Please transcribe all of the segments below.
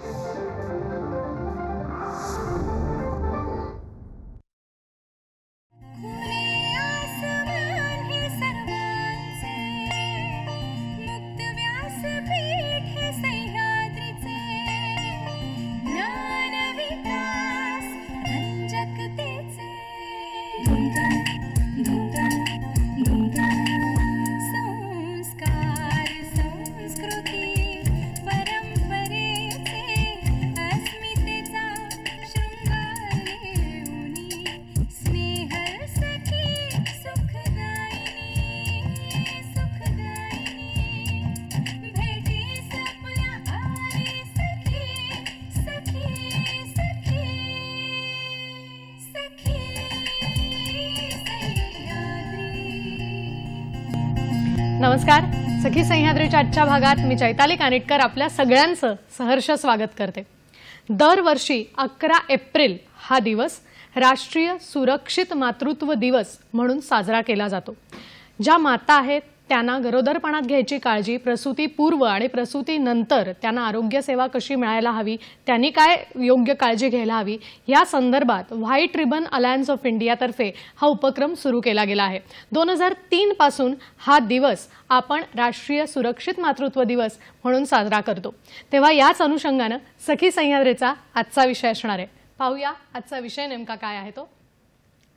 Thank you. सखी सह्याद्रीच्या आजच्या भागात मी चैताली कानेटकर आपल्या सगळ्यांचं सहर्ष स्वागत करते दरवर्षी अकरा एप्रिल हा दिवस राष्ट्रीय सुरक्षित मातृत्व दिवस म्हणून साजरा केला जातो ज्या माता आहेत त्यांना गरोदरपणात घ्यायची काळजी प्रसूतीपूर्व आणि प्रसूतीनंतर त्यांना आरोग्यसेवा कशी मिळायला हवी त्यांनी काय योग्य काळजी घ्यायला हवी या संदर्भात व्हाईट रिबन अलायन्स ऑफ इंडियातर्फे हा उपक्रम सुरू केला गेला आहे दोन हजार तीन पासून हा दिवस आपण राष्ट्रीय सुरक्षित मातृत्व दिवस म्हणून साजरा करतो तेव्हा याच अनुषंगानं सखी सह्याद्रीचा आजचा विषय असणार आहे पाहूया आजचा विषय नेमका काय आहे तो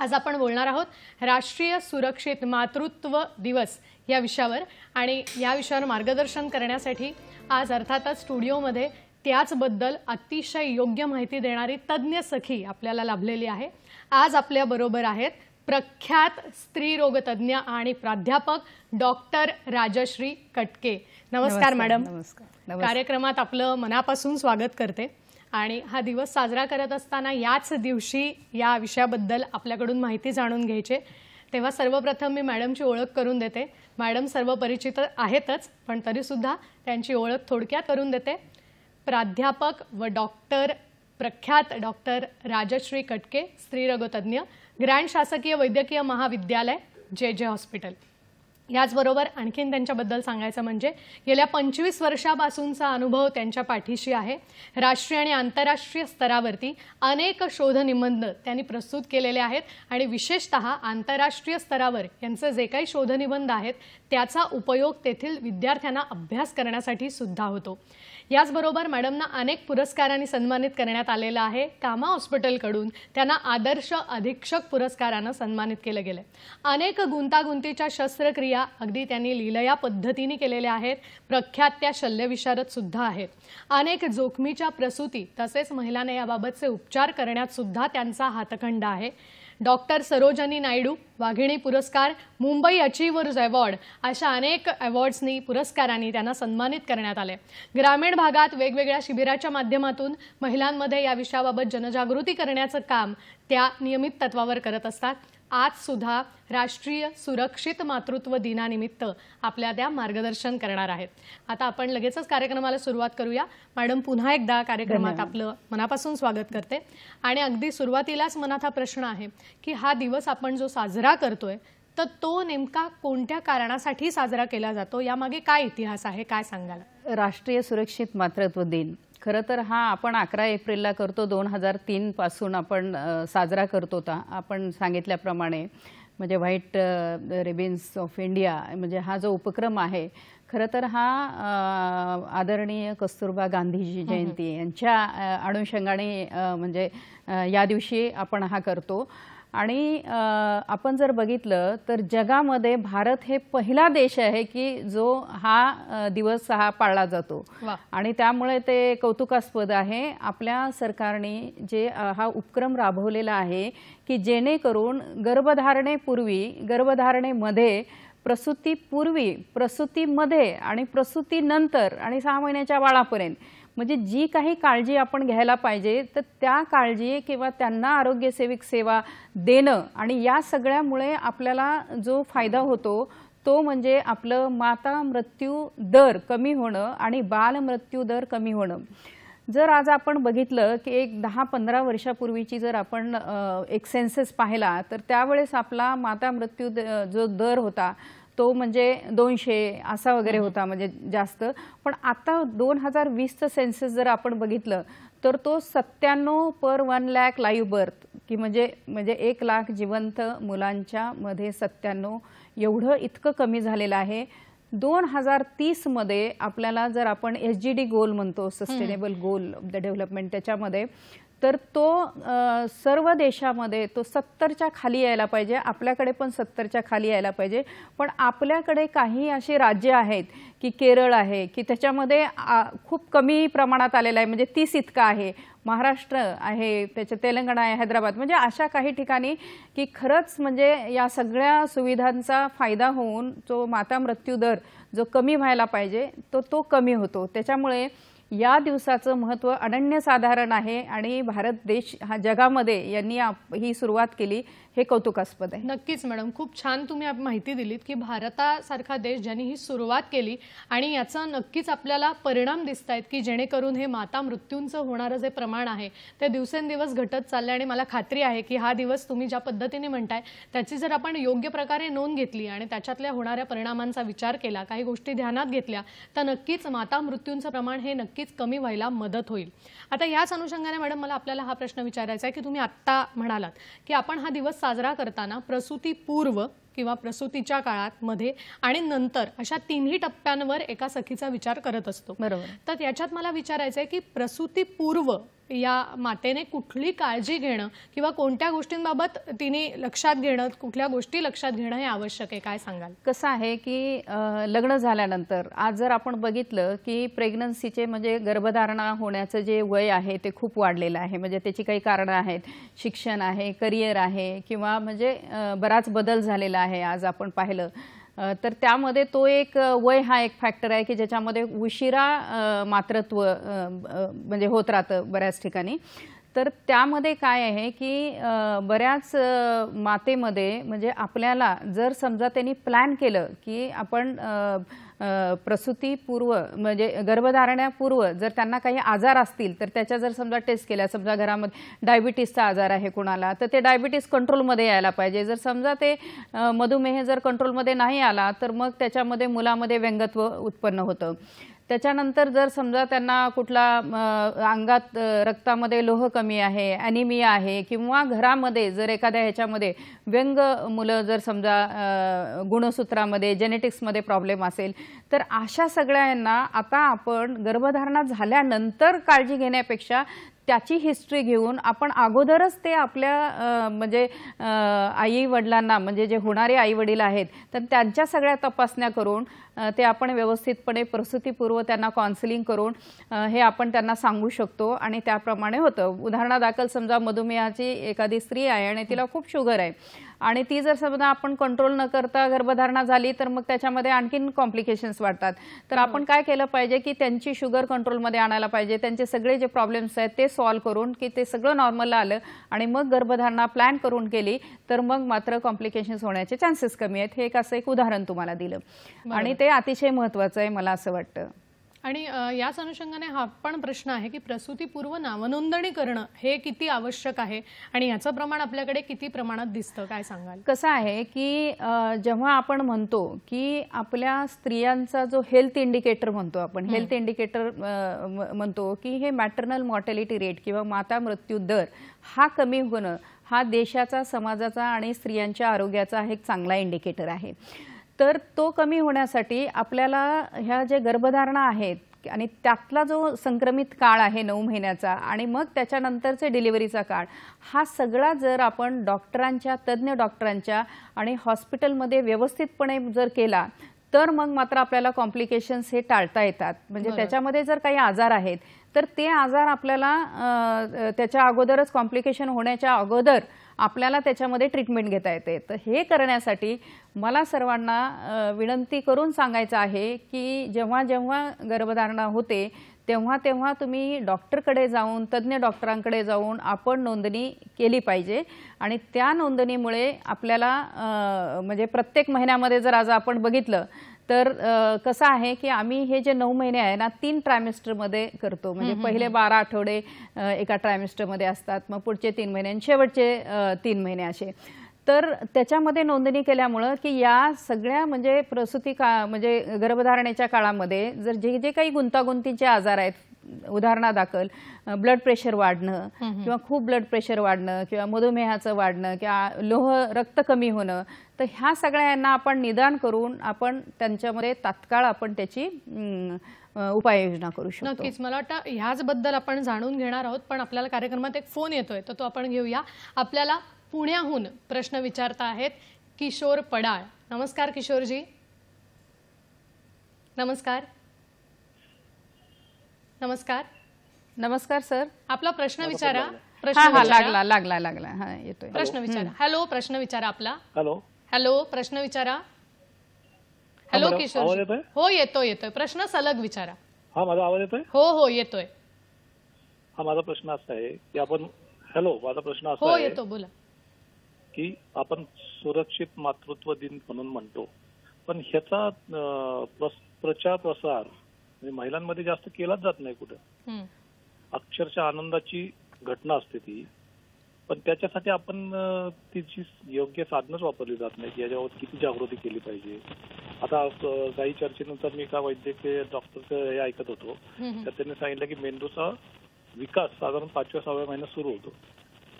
आज आपण बोलणार आहोत राष्ट्रीय सुरक्षित मातृत्व दिवस या विषयावर आणि या विषयावर मार्गदर्शन करण्यासाठी आज अर्थातच स्टुडिओमध्ये त्याचबद्दल अतिशय योग्य माहिती देणारी तज्ज्ञ सखी आपल्याला लाभलेली आहे आज आपल्याबरोबर आहेत प्रख्यात रोगतज्ञ आणि प्राध्यापक डॉक्टर राजश्री कटके नमस्कार मॅडम नमस्कार कार्यक्रमात आपलं मनापासून स्वागत करते आणि हा दिवस साजरा करत असताना याच दिवशी या विषयाबद्दल आपल्याकडून माहिती जाणून घ्यायचे तेव्हा सर्वप्रथम मी मॅडमची ओळख करून देते मॅडम सर्व परिचित आहेतच पण तरीसुद्धा त्यांची ओळख थोडक्यात करून देते प्राध्यापक व डॉक्टर प्रख्यात डॉक्टर राजश्री कटके स्त्रीरगतज्ञ ग्रँड शासकीय वैद्यकीय महाविद्यालय जे जे हॉस्पिटल याचबरोबर आणखीन त्यांच्याबद्दल सांगायचं म्हणजे गेल्या पंचवीस वर्षापासूनचा अनुभव त्यांच्या पाठीशी आहे राष्ट्रीय आणि आंतरराष्ट्रीय स्तरावरती अनेक शोधनिबंध त्यांनी प्रस्तुत केलेले आहेत आणि विशेषत आंतरराष्ट्रीय स्तरावर यांचे जे काही शोधनिबंध आहेत त्याचा उपयोग तेथील विद्यार्थ्यांना अभ्यास करण्यासाठी सुद्धा होतो याचबरोबर मॅडमना अनेक पुरस्कारांनी सन्मानित करण्यात आलेलं आहे कामा हॉस्पिटलकडून त्यांना आदर्श अधीक्षक पुरस्कारानं सन्मानित केलं गेलं अनेक गुंतागुंतीच्या शस्त्रक्रिया अगदी त्यांनी लिलया पद्धतीने केलेल्या आहेत प्रख्यात त्या शल्यविशारद सुद्धा आहेत अनेक जोखमीच्या प्रसूती तसेच महिलांना याबाबतचे उपचार करण्यात सुद्धा त्यांचा हातखंड आहे डॉक्टर सरोजनी नायडू वाघिणी पुरस्कार मुंबई अचिव्हर्स अवॉर्ड अशा अनेक अवॉर्ड्सनी पुरस्कारांनी त्यांना सन्मानित करण्यात आले ग्रामीण भागात वेगवेगळ्या शिबिराच्या माध्यमातून महिलांमध्ये या विषयाबाबत जनजागृती करण्याचं काम त्या नियमित तत्वावर करत असतात आज सुद्धा राष्ट्रीय सुरक्षित मातृत्व दिनानिमित्त आपल्या त्या मार्गदर्शन करणार आहेत आता आपण लगेचच कार्यक्रमाला सुरुवात करूया मॅडम पुन्हा एकदा कार्यक्रमात आपलं मनापासून स्वागत करते आणि अगदी सुरुवातीलाच मनात हा प्रश्न आहे की हा दिवस आपण जो साजरा करतोय तर तो नेमका कोणत्या कारणासाठी साजरा केला जातो यामागे काय इतिहास आहे काय सांगायला राष्ट्रीय सुरक्षित मातृत्व दिन खरं तर हा आपण अकरा एप्रिलला करतो दोन हजार तीनपासून आपण साजरा करतो ता आपण सांगितल्याप्रमाणे म्हणजे व्हाईट रिबिन्स ऑफ इंडिया म्हणजे हा जो उपक्रम आहे खरं तर हा आदरणीय कस्तुरबा गांधीजी जयंती यांच्या अनुषंगाने म्हणजे या दिवशी आपण हा करतो आणि आपण जर बघितलं तर जगामध्ये भारत हे पहिला देश आहे की जो हा दिवस हा पाळला जातो आणि त्यामुळे ते कौतुकास्पद आहे आपल्या सरकारने जे हा उपक्रम राबवलेला आहे की जेणेकरून गर्भधारणेपूर्वी गर्भधारणेमध्ये प्रसूतीपूर्वी प्रसूतीमध्ये आणि प्रसूतीनंतर आणि सहा महिन्याच्या बाळापर्यंत म्हणजे जी काही काळजी आपण घ्यायला पाहिजे तर त्या काळजी किंवा त्यांना आरोग्यसेविक सेवा देणं आणि या सगळ्यामुळे आपल्याला जो फायदा होतो तो म्हणजे आपलं माता मृत्यू दर कमी होणं आणि बालमृत्यू दर कमी होणं जर आज आपण बघितलं की एक दहा पंधरा वर्षापूर्वीची जर आपण एक सेन्सेस पाहिला तर त्यावेळेस आपला माता मृत्यू जो दर होता तो म्हणजे दोनशे असा वगैरे होता म्हणजे जास्त पण आता दोन हजार वीसचं सेन्सेस जर आपण बघितलं तर तो सत्त्याण्णव पर वन लॅक लाईव्ह बर्थ की म्हणजे म्हणजे एक लाख जिवंत मुलांच्या मध्ये सत्त्याण्णव एवढं इतकं कमी झालेलं आहे दोन हजार तीसमध्ये आपल्याला जर आपण एस जी डी गोल म्हणतो sustainable goal of the development त्याच्यामध्ये तर तो सर्व देशामध्ये तो सत्तरच्या खाली यायला पाहिजे आपल्याकडे पण सत्तरच्या खाली यायला पाहिजे पण आपल्याकडे काही असे राज्य आहेत की केरळ आहे की त्याच्यामध्ये खूप कमी प्रमाणात आलेलं आहे म्हणजे तीस इतकं आहे महाराष्ट्र आहे त्याच्या तेलंगणा आहे हैदराबाद म्हणजे अशा काही ठिकाणी की खरंच म्हणजे या सगळ्या सुविधांचा फायदा होऊन जो माता मृत्यू दर जो कमी व्हायला पाहिजे तो तो कमी होतो त्याच्यामुळे या दिवसाचं महत्त्व अनन्यसाधारण आहे आणि भारत देश हा जगामध्ये यांनी आप ही सुरुवात केली हे कौतुकास्पद आहे नक्कीच मॅडम खूप छान तुम्ही माहिती दिलीत की भारतासारखा देश ज्यांनी ही सुरुवात केली आणि याचा नक्कीच आपल्याला परिणाम दिसत आहेत की जेणेकरून हे माता मृत्यूंचं होणारं जे प्रमाण आहे ते दिवसेंदिवस घटत चाललं आणि मला खात्री आहे की हा दिवस तुम्ही ज्या पद्धतीने म्हणताय त्याची जर आपण योग्य प्रकारे नोंद घेतली आणि त्याच्यातल्या होणाऱ्या परिणामांचा विचार केला काही गोष्टी ध्यानात घेतल्या तर नक्कीच माता मृत्यूंचं प्रमाण हे नक्कीच कमी व्हायला मदत होईल आता याच अनुषंगाने मॅडम मला आपल्याला हा प्रश्न विचारायचा आहे की तुम्ही आत्ता म्हणालात की आपण हा दिवस साजरा करताना प्रसूतीपूर्व किंवा प्रसूतीच्या काळात मध्ये आणि नंतर अशा तिन्ही टप्प्यांवर एका सखीचा विचार करत असतो बरोबर तर याच्यात मला विचारायचं आहे की प्रसूतीपूर्व या मातेने कुठली काळजी घेणं किंवा कोणत्या गोष्टींबाबत तिने लक्षात घेणं कुठल्या गोष्टी लक्षात घेणं हे आवश्यक आहे काय सांगाल कसं आहे की लग्न झाल्यानंतर आज जर आपण बघितलं की प्रेग्नन्सीचे म्हणजे गर्भधारणा होण्याचं जे वय आहे ते खूप वाढलेलं आहे म्हणजे त्याची काही कारणं आहेत शिक्षण आहे करिअर आहे किंवा म्हणजे बराच बदल झालेला आहे आहे आज आपण पाहिलं तर त्यामध्ये तो एक वय हा एक फॅक्टर आहे की ज्याच्यामध्ये उशिरा मातृत्व म्हणजे होत राहतं बऱ्याच ठिकाणी तर त्यामध्ये काय आहे की बऱ्याच मातेमध्ये म्हणजे आपल्याला जर समजा त्यांनी प्लॅन केलं की आपण प्रसूतीपूर्व म्हणजे गर्भधारण्यापूर्व जर त्यांना काही आजार असतील तर त्याच्या जर समजा टेस्ट केल्या समजा घरामध्ये डायबिटीसचा आजार आहे कुणाला तर ते डायबिटीस कंट्रोलमध्ये यायला पाहिजे जर समजा ते मधुमेह जर कंट्रोलमध्ये नाही आला तर मग त्याच्यामध्ये मुलामध्ये व्यंगत्व उत्पन्न होतं त्याच्यानंतर जर समजा त्यांना कुठला अंगात रक्तामध्ये लोह कमी आहे ॲनिमिया आहे किंवा घरामध्ये जर एखाद्या ह्याच्यामध्ये व्यंग मुलं जर समजा गुणसूत्रामध्ये जेनेटिक्समध्ये प्रॉब्लेम असेल तर अशा सगळ्यांना आता आपण गर्भधारणा झाल्यानंतर काळजी घेण्यापेक्षा त्याची हिस्ट्री घेऊन आपण अगोदरच ते आपल्या म्हणजे आई वडिलांना म्हणजे जे होणारे आई वडील आहेत तर त्यांच्या सगळ्या तपासण्या करून ते आपण व्यवस्थितपणे प्रसूतीपूर्व त्यांना काउन्सिलिंग करून हे आपण त्यांना सांगू शकतो आणि त्याप्रमाणे होतं उदाहरणादाखल समजा मधुमेहाची एखादी स्त्री आहे आणि तिला खूप शुगर आहे आणि ती जर समजा आपण कंट्रोल न करता गर्भधारणा झाली तर मग त्याच्यामध्ये आणखीन कॉम्प्लिकेशन्स वाढतात तर आपण हो. काय केलं पाहिजे की त्यांची शुगर कंट्रोलमध्ये आणायला पाहिजे त्यांचे सगळे जे प्रॉब्लेम्स आहेत ते सॉल्व्ह करून की ते सगळं नॉर्मलला आलं आणि मग गर्भधारणा प्लॅन करून केली तर मग मात्र कॉम्प्लिकेशन्स होण्याचे चान्सेस कमी आहेत हे एक असं एक उदाहरण तुम्हाला दिलं आणि ते अतिशय महत्त्वाचं आहे मला असं वाटतं आणि याच अनुषंगाने हा पण प्रश्न आहे की प्रसूतीपूर्व नावनोंदणी करणं हे किती आवश्यक आहे आणि याचं प्रमाण आपल्याकडे किती प्रमाणात दिसतं काय सांगाल कसं आहे की जेव्हा आपण म्हणतो की आपल्या स्त्रियांचा जो हेल्थ इंडिकेटर म्हणतो आपण हेल्थ इंडिकेटर म्हणतो की हे मॅटर्नल मॉर्टॅलिटी रेट किंवा माता मृत्यू दर हा कमी होणं हा देशाचा समाजाचा आणि स्त्रियांच्या आरोग्याचा एक चांगला इंडिकेटर आहे तर तो कमी होण्यासाठी आपल्याला ह्या ज्या गर्भधारणा आहेत आणि त्यातला जो संक्रमित काळ आहे नऊ महिन्याचा आणि मग त्याच्यानंतरचे डिलिव्हरीचा काळ हा सगळा जर आपण डॉक्टरांच्या तज्ज्ञ डॉक्टरांच्या आणि हॉस्पिटलमध्ये व्यवस्थितपणे जर केला तर मग मात्र आपल्याला कॉम्प्लिकेशन्स हे टाळता येतात म्हणजे त्याच्यामध्ये जर काही आजार आहेत तर ते आजार आपल्याला त्याच्या अगोदरच कॉम्प्लिकेशन होण्याच्या अगोदर आपल्याला त्याच्यामध्ये ट्रीटमेंट घेता येते तर हे करण्यासाठी मला सर्वांना विनंती करून सांगायचं आहे की जेव्हा जेव्हा गर्भधारणा होते तेव्हा तेव्हा तुम्ही डॉक्टरकडे जाऊन तज्ज्ञ डॉक्टरांकडे जाऊन आपण नोंदणी केली पाहिजे आणि त्या नोंदणीमुळे आपल्याला म्हणजे प्रत्येक महिन्यामध्ये जर आज आपण बघितलं तर कसं आहे की आम्ही हे जे नऊ महिने आहे ना तीन ट्रायमेस्टरमध्ये करतो म्हणजे पहिले बारा आठवडे एका ट्रायमेस्टरमध्ये असतात मग पुढचे तीन महिने आणि शेवटचे तीन महिने असे तर त्याच्यामध्ये नोंदणी केल्यामुळं की या सगळ्या म्हणजे प्रसूती का म्हणजे गर्भधारणेच्या काळामध्ये जर जे जे काही गुंतागुंतीचे आजार आहेत उदाहरणादाखल ब्लड प्रेशर वाढणं किंवा खूप ब्लड प्रेशर वाढणं किंवा मधुमेहाचं वाढणं किंवा लोह रक्त कमी होणं तर ह्या सगळ्यांना आपण निदान करून आपण त्यांच्यामध्ये तात्काळ आपण त्याची उपाययोजना करू शकतो नक्कीच मला वाटतं ह्याचबद्दल आपण जाणून घेणार आहोत पण आपल्याला कार्यक्रमात एक फोन येतोय तर तो आपण घेऊया आपल्याला पुण्याहून प्रश्न विचारता आहेत किशोर पडाळ नमस्कार किशोरजी नमस्कार नमस्कार नमस्कार सर आपला प्रश्न विचारा प्रश्न लागला लागला लागला येतोय प्रश्न विचारा हॅलो प्रश्न विचारा आपला हॅलो हॅलो प्रश्न विचारा हॅलो किशोर हो येतोय येतोय प्रश्न सलग विचारा हा माझा आवाज येतोय हो हो येतोय हा माझा प्रश्न असा आहे की आपण हॅलो माझा प्रश्न असा हो येतो बोला की आपण सुरक्षित मातृत्व दिन म्हणून म्हणतो पण ह्याचा प्रचार प्रसार म्हणजे महिलांमध्ये जास्त केलाच जात नाही कुठं अक्षरशः आनंदाची घटना असते ती पण त्याच्यासाठी आपण तिची योग्य साधनच वापरली जात नाही याच्यावर किती जागृती केली पाहिजे आता काही चर्चेनंतर मी एका वैद्यकीय डॉक्टर हे ऐकत होतो तर त्यांनी सांगितलं की मेंदूचा विकास साधारण पाचव्या सहाव्या महिन्यात सुरू होतो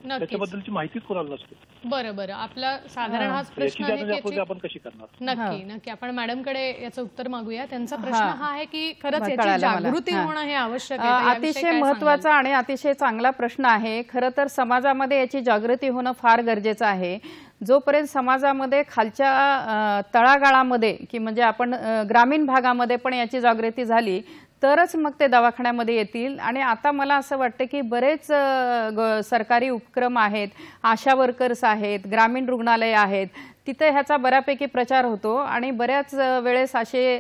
त्याच्याबद्दलची माहितीच कोणाला नसते बरं बरं आपला साधारण हाच प्रश्न आहे आपण कशी करणार नक्की नक्की आपण कडे याचं उत्तर मागूया त्यांचा प्रश्न हा आहे की खरंच याची जागृती होणं हे आवश्यक आहे अतिशय महत्वाचा आणि अतिशय चांगला प्रश्न आहे खरं तर समाजामध्ये याची जागृती होणं फार गरजेचं आहे जोपर्यंत समाजामध्ये खालच्या तळागाळामध्ये की म्हणजे आपण ग्रामीण भागामध्ये पण याची जागृती झाली तरच मग ते दवाखान्यामध्ये येतील आणि आता मला असं वाटतं की बरेच सरकारी उपक्रम आहेत आशा वर्कर्स आहेत ग्रामीण रुग्णालय आहेत तिथे ह्याचा बऱ्यापैकी प्रचार होतो आणि बऱ्याच वेळेस असे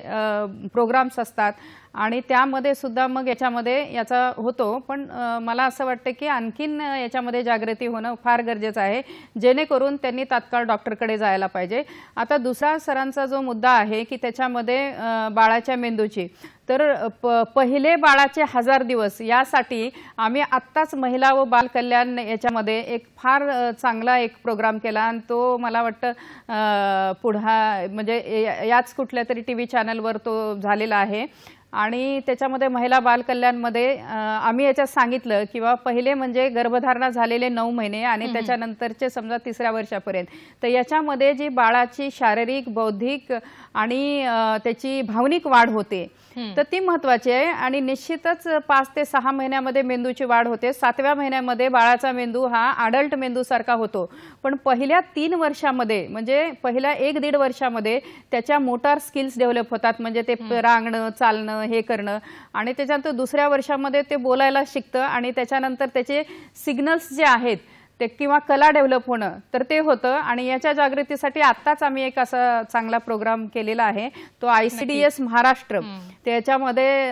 प्रोग्राम्स असतात आणि त्यामध्ये सुद्धा मग याच्यामध्ये याचा होतो पण मला असं वाटतं की आणखीन याच्यामध्ये जागृती होणं फार गरजेचं आहे जेणेकरून त्यांनी तात्काळ डॉक्टरकडे जायला पाहिजे आता दुसरा सरांचा जो मुद्दा आहे की त्याच्यामध्ये बाळाच्या मेंदूची तर प पहिले बाळाचे हजार दिवस यासाठी आम्ही आत्ताच महिला व बालकल्याण याच्यामध्ये एक फार चांगला एक प्रोग्राम केला आणि तो मला वाटतं पुढा म्हणजे याच कुठल्या तरी टी व्ही चॅनलवर तो झालेला आहे आणि त्याच्यामध्ये महिला बालकल्याणमध्ये आम्ही याच्यात सांगितलं किंवा पहिले म्हणजे गर्भधारणा झालेले नऊ महिने आणि त्याच्यानंतरचे समजा तिसऱ्या वर्षापर्यंत तर याच्यामध्ये जी बाळाची शारीरिक बौद्धिक आणि त्याची भावनिक वाढ होते तर ती महत्वाची आहे आणि निश्चितच पाच ते सहा महिन्यामध्ये मेंदूची वाढ होते सातव्या महिन्यामध्ये बाळाचा मेंदू हा अडल्ट मेंदू सारखा होतो पण पहिल्या तीन वर्षामध्ये म्हणजे पहिल्या एक दीड वर्षामध्ये त्याच्या मोटार स्किल्स डेव्हलप होतात म्हणजे ते रांगणं चालणं हे करणं आणि त्याच्यानंतर दुसऱ्या वर्षामध्ये ते बोलायला शिकतं आणि त्याच्यानंतर त्याचे सिग्नल्स जे आहेत ते किंवा कला डेव्हलप होणं तर ते होतं आणि याच्या जागृतीसाठी आत्ताच आम्ही एक असा चांगला प्रोग्राम केलेला आहे तो I C D S Maharashtra त्याच्यामध्ये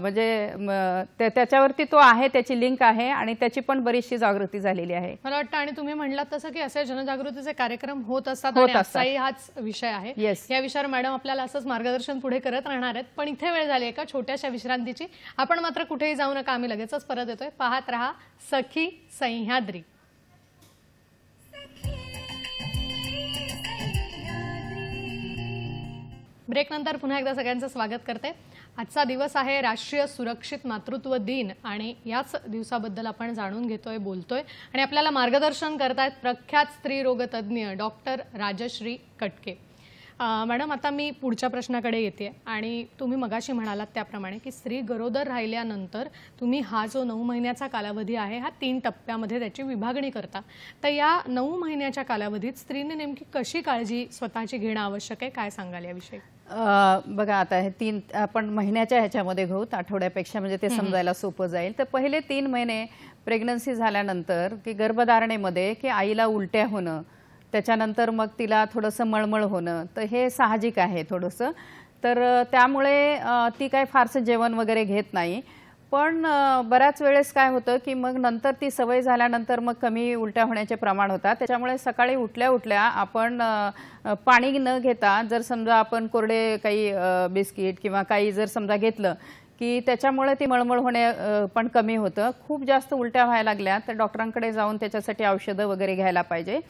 म्हणजे त्याच्यावरती तो आहे त्याची लिंक आहे आणि त्याची पण बरीचशी जागृती झालेली आहे मला वाटतं आणि तुम्ही म्हणलात तसं की असे जनजागृतीचे कार्यक्रम होत असतात हाच विषय आहे या विषयावर मॅडम आपल्याला असंच मार्गदर्शन पुढे करत राहणार आहेत पण इथे वेळ झाली एका छोट्याशा विश्रांतीची आपण मात्र कुठेही जाऊ नका आम्ही लगेचच परत येतोय पाहत रहा सखी सह्याद्री ब्रेकनंतर पुन्हा एकदा सगळ्यांचं स्वागत करते आजचा दिवस आहे राष्ट्रीय सुरक्षित मातृत्व दिन आणि याच दिवसाबद्दल आपण जाणून घेतोय बोलतोय आणि आपल्याला मार्गदर्शन करतायत प्रख्यात स्त्री स्त्रीरोगतज्ञ डॉक्टर राजश्री कटके मॅडम आता मी पुढच्या प्रश्नाकडे येते आणि तुम्ही मगाशी म्हणालात त्याप्रमाणे की स्त्री गरोदर राहिल्यानंतर तुम्ही हा जो नऊ महिन्याचा कालावधी आहे हा तीन टप्प्यामध्ये त्याची विभागणी करता तर या नऊ महिन्याच्या कालावधीत स्त्रीने नेमकी कशी काळजी स्वतःची घेणं आवश्यक आहे काय सांगाल याविषयी बघा आता हे तीन आपण महिन्याच्या ह्याच्यामध्ये घेऊत आठवड्यापेक्षा म्हणजे ते समजायला सोपं जाईल तर पहिले तीन महिने प्रेग्नन्सी झाल्यानंतर की गर्भधारणेमध्ये की आईला उलट्या होणं त्याच्यानंतर मग तिला थोडंसं मळमळ होणं तर हे साहजिक आहे थोडंसं तर त्यामुळे ती काय फारसं जेवण वगैरे घेत नाही पण बऱ्याच वेळेस काय होतं की मग नंतर ती सवय झाल्यानंतर मग कमी उलट्या होण्याचे प्रमाण होतात त्याच्यामुळे सकाळी उठल्या उठल्या आपण पाणी न घेता जर समजा आपण कोरडे काही बिस्किट किंवा काही जर समजा घेतलं की त्याच्यामुळे ती मळमळ होणे पण कमी होतं खूप जास्त उलट्या व्हायला लागल्या तर डॉक्टरांकडे जाऊन त्याच्यासाठी औषधं वगैरे घ्यायला पाहिजे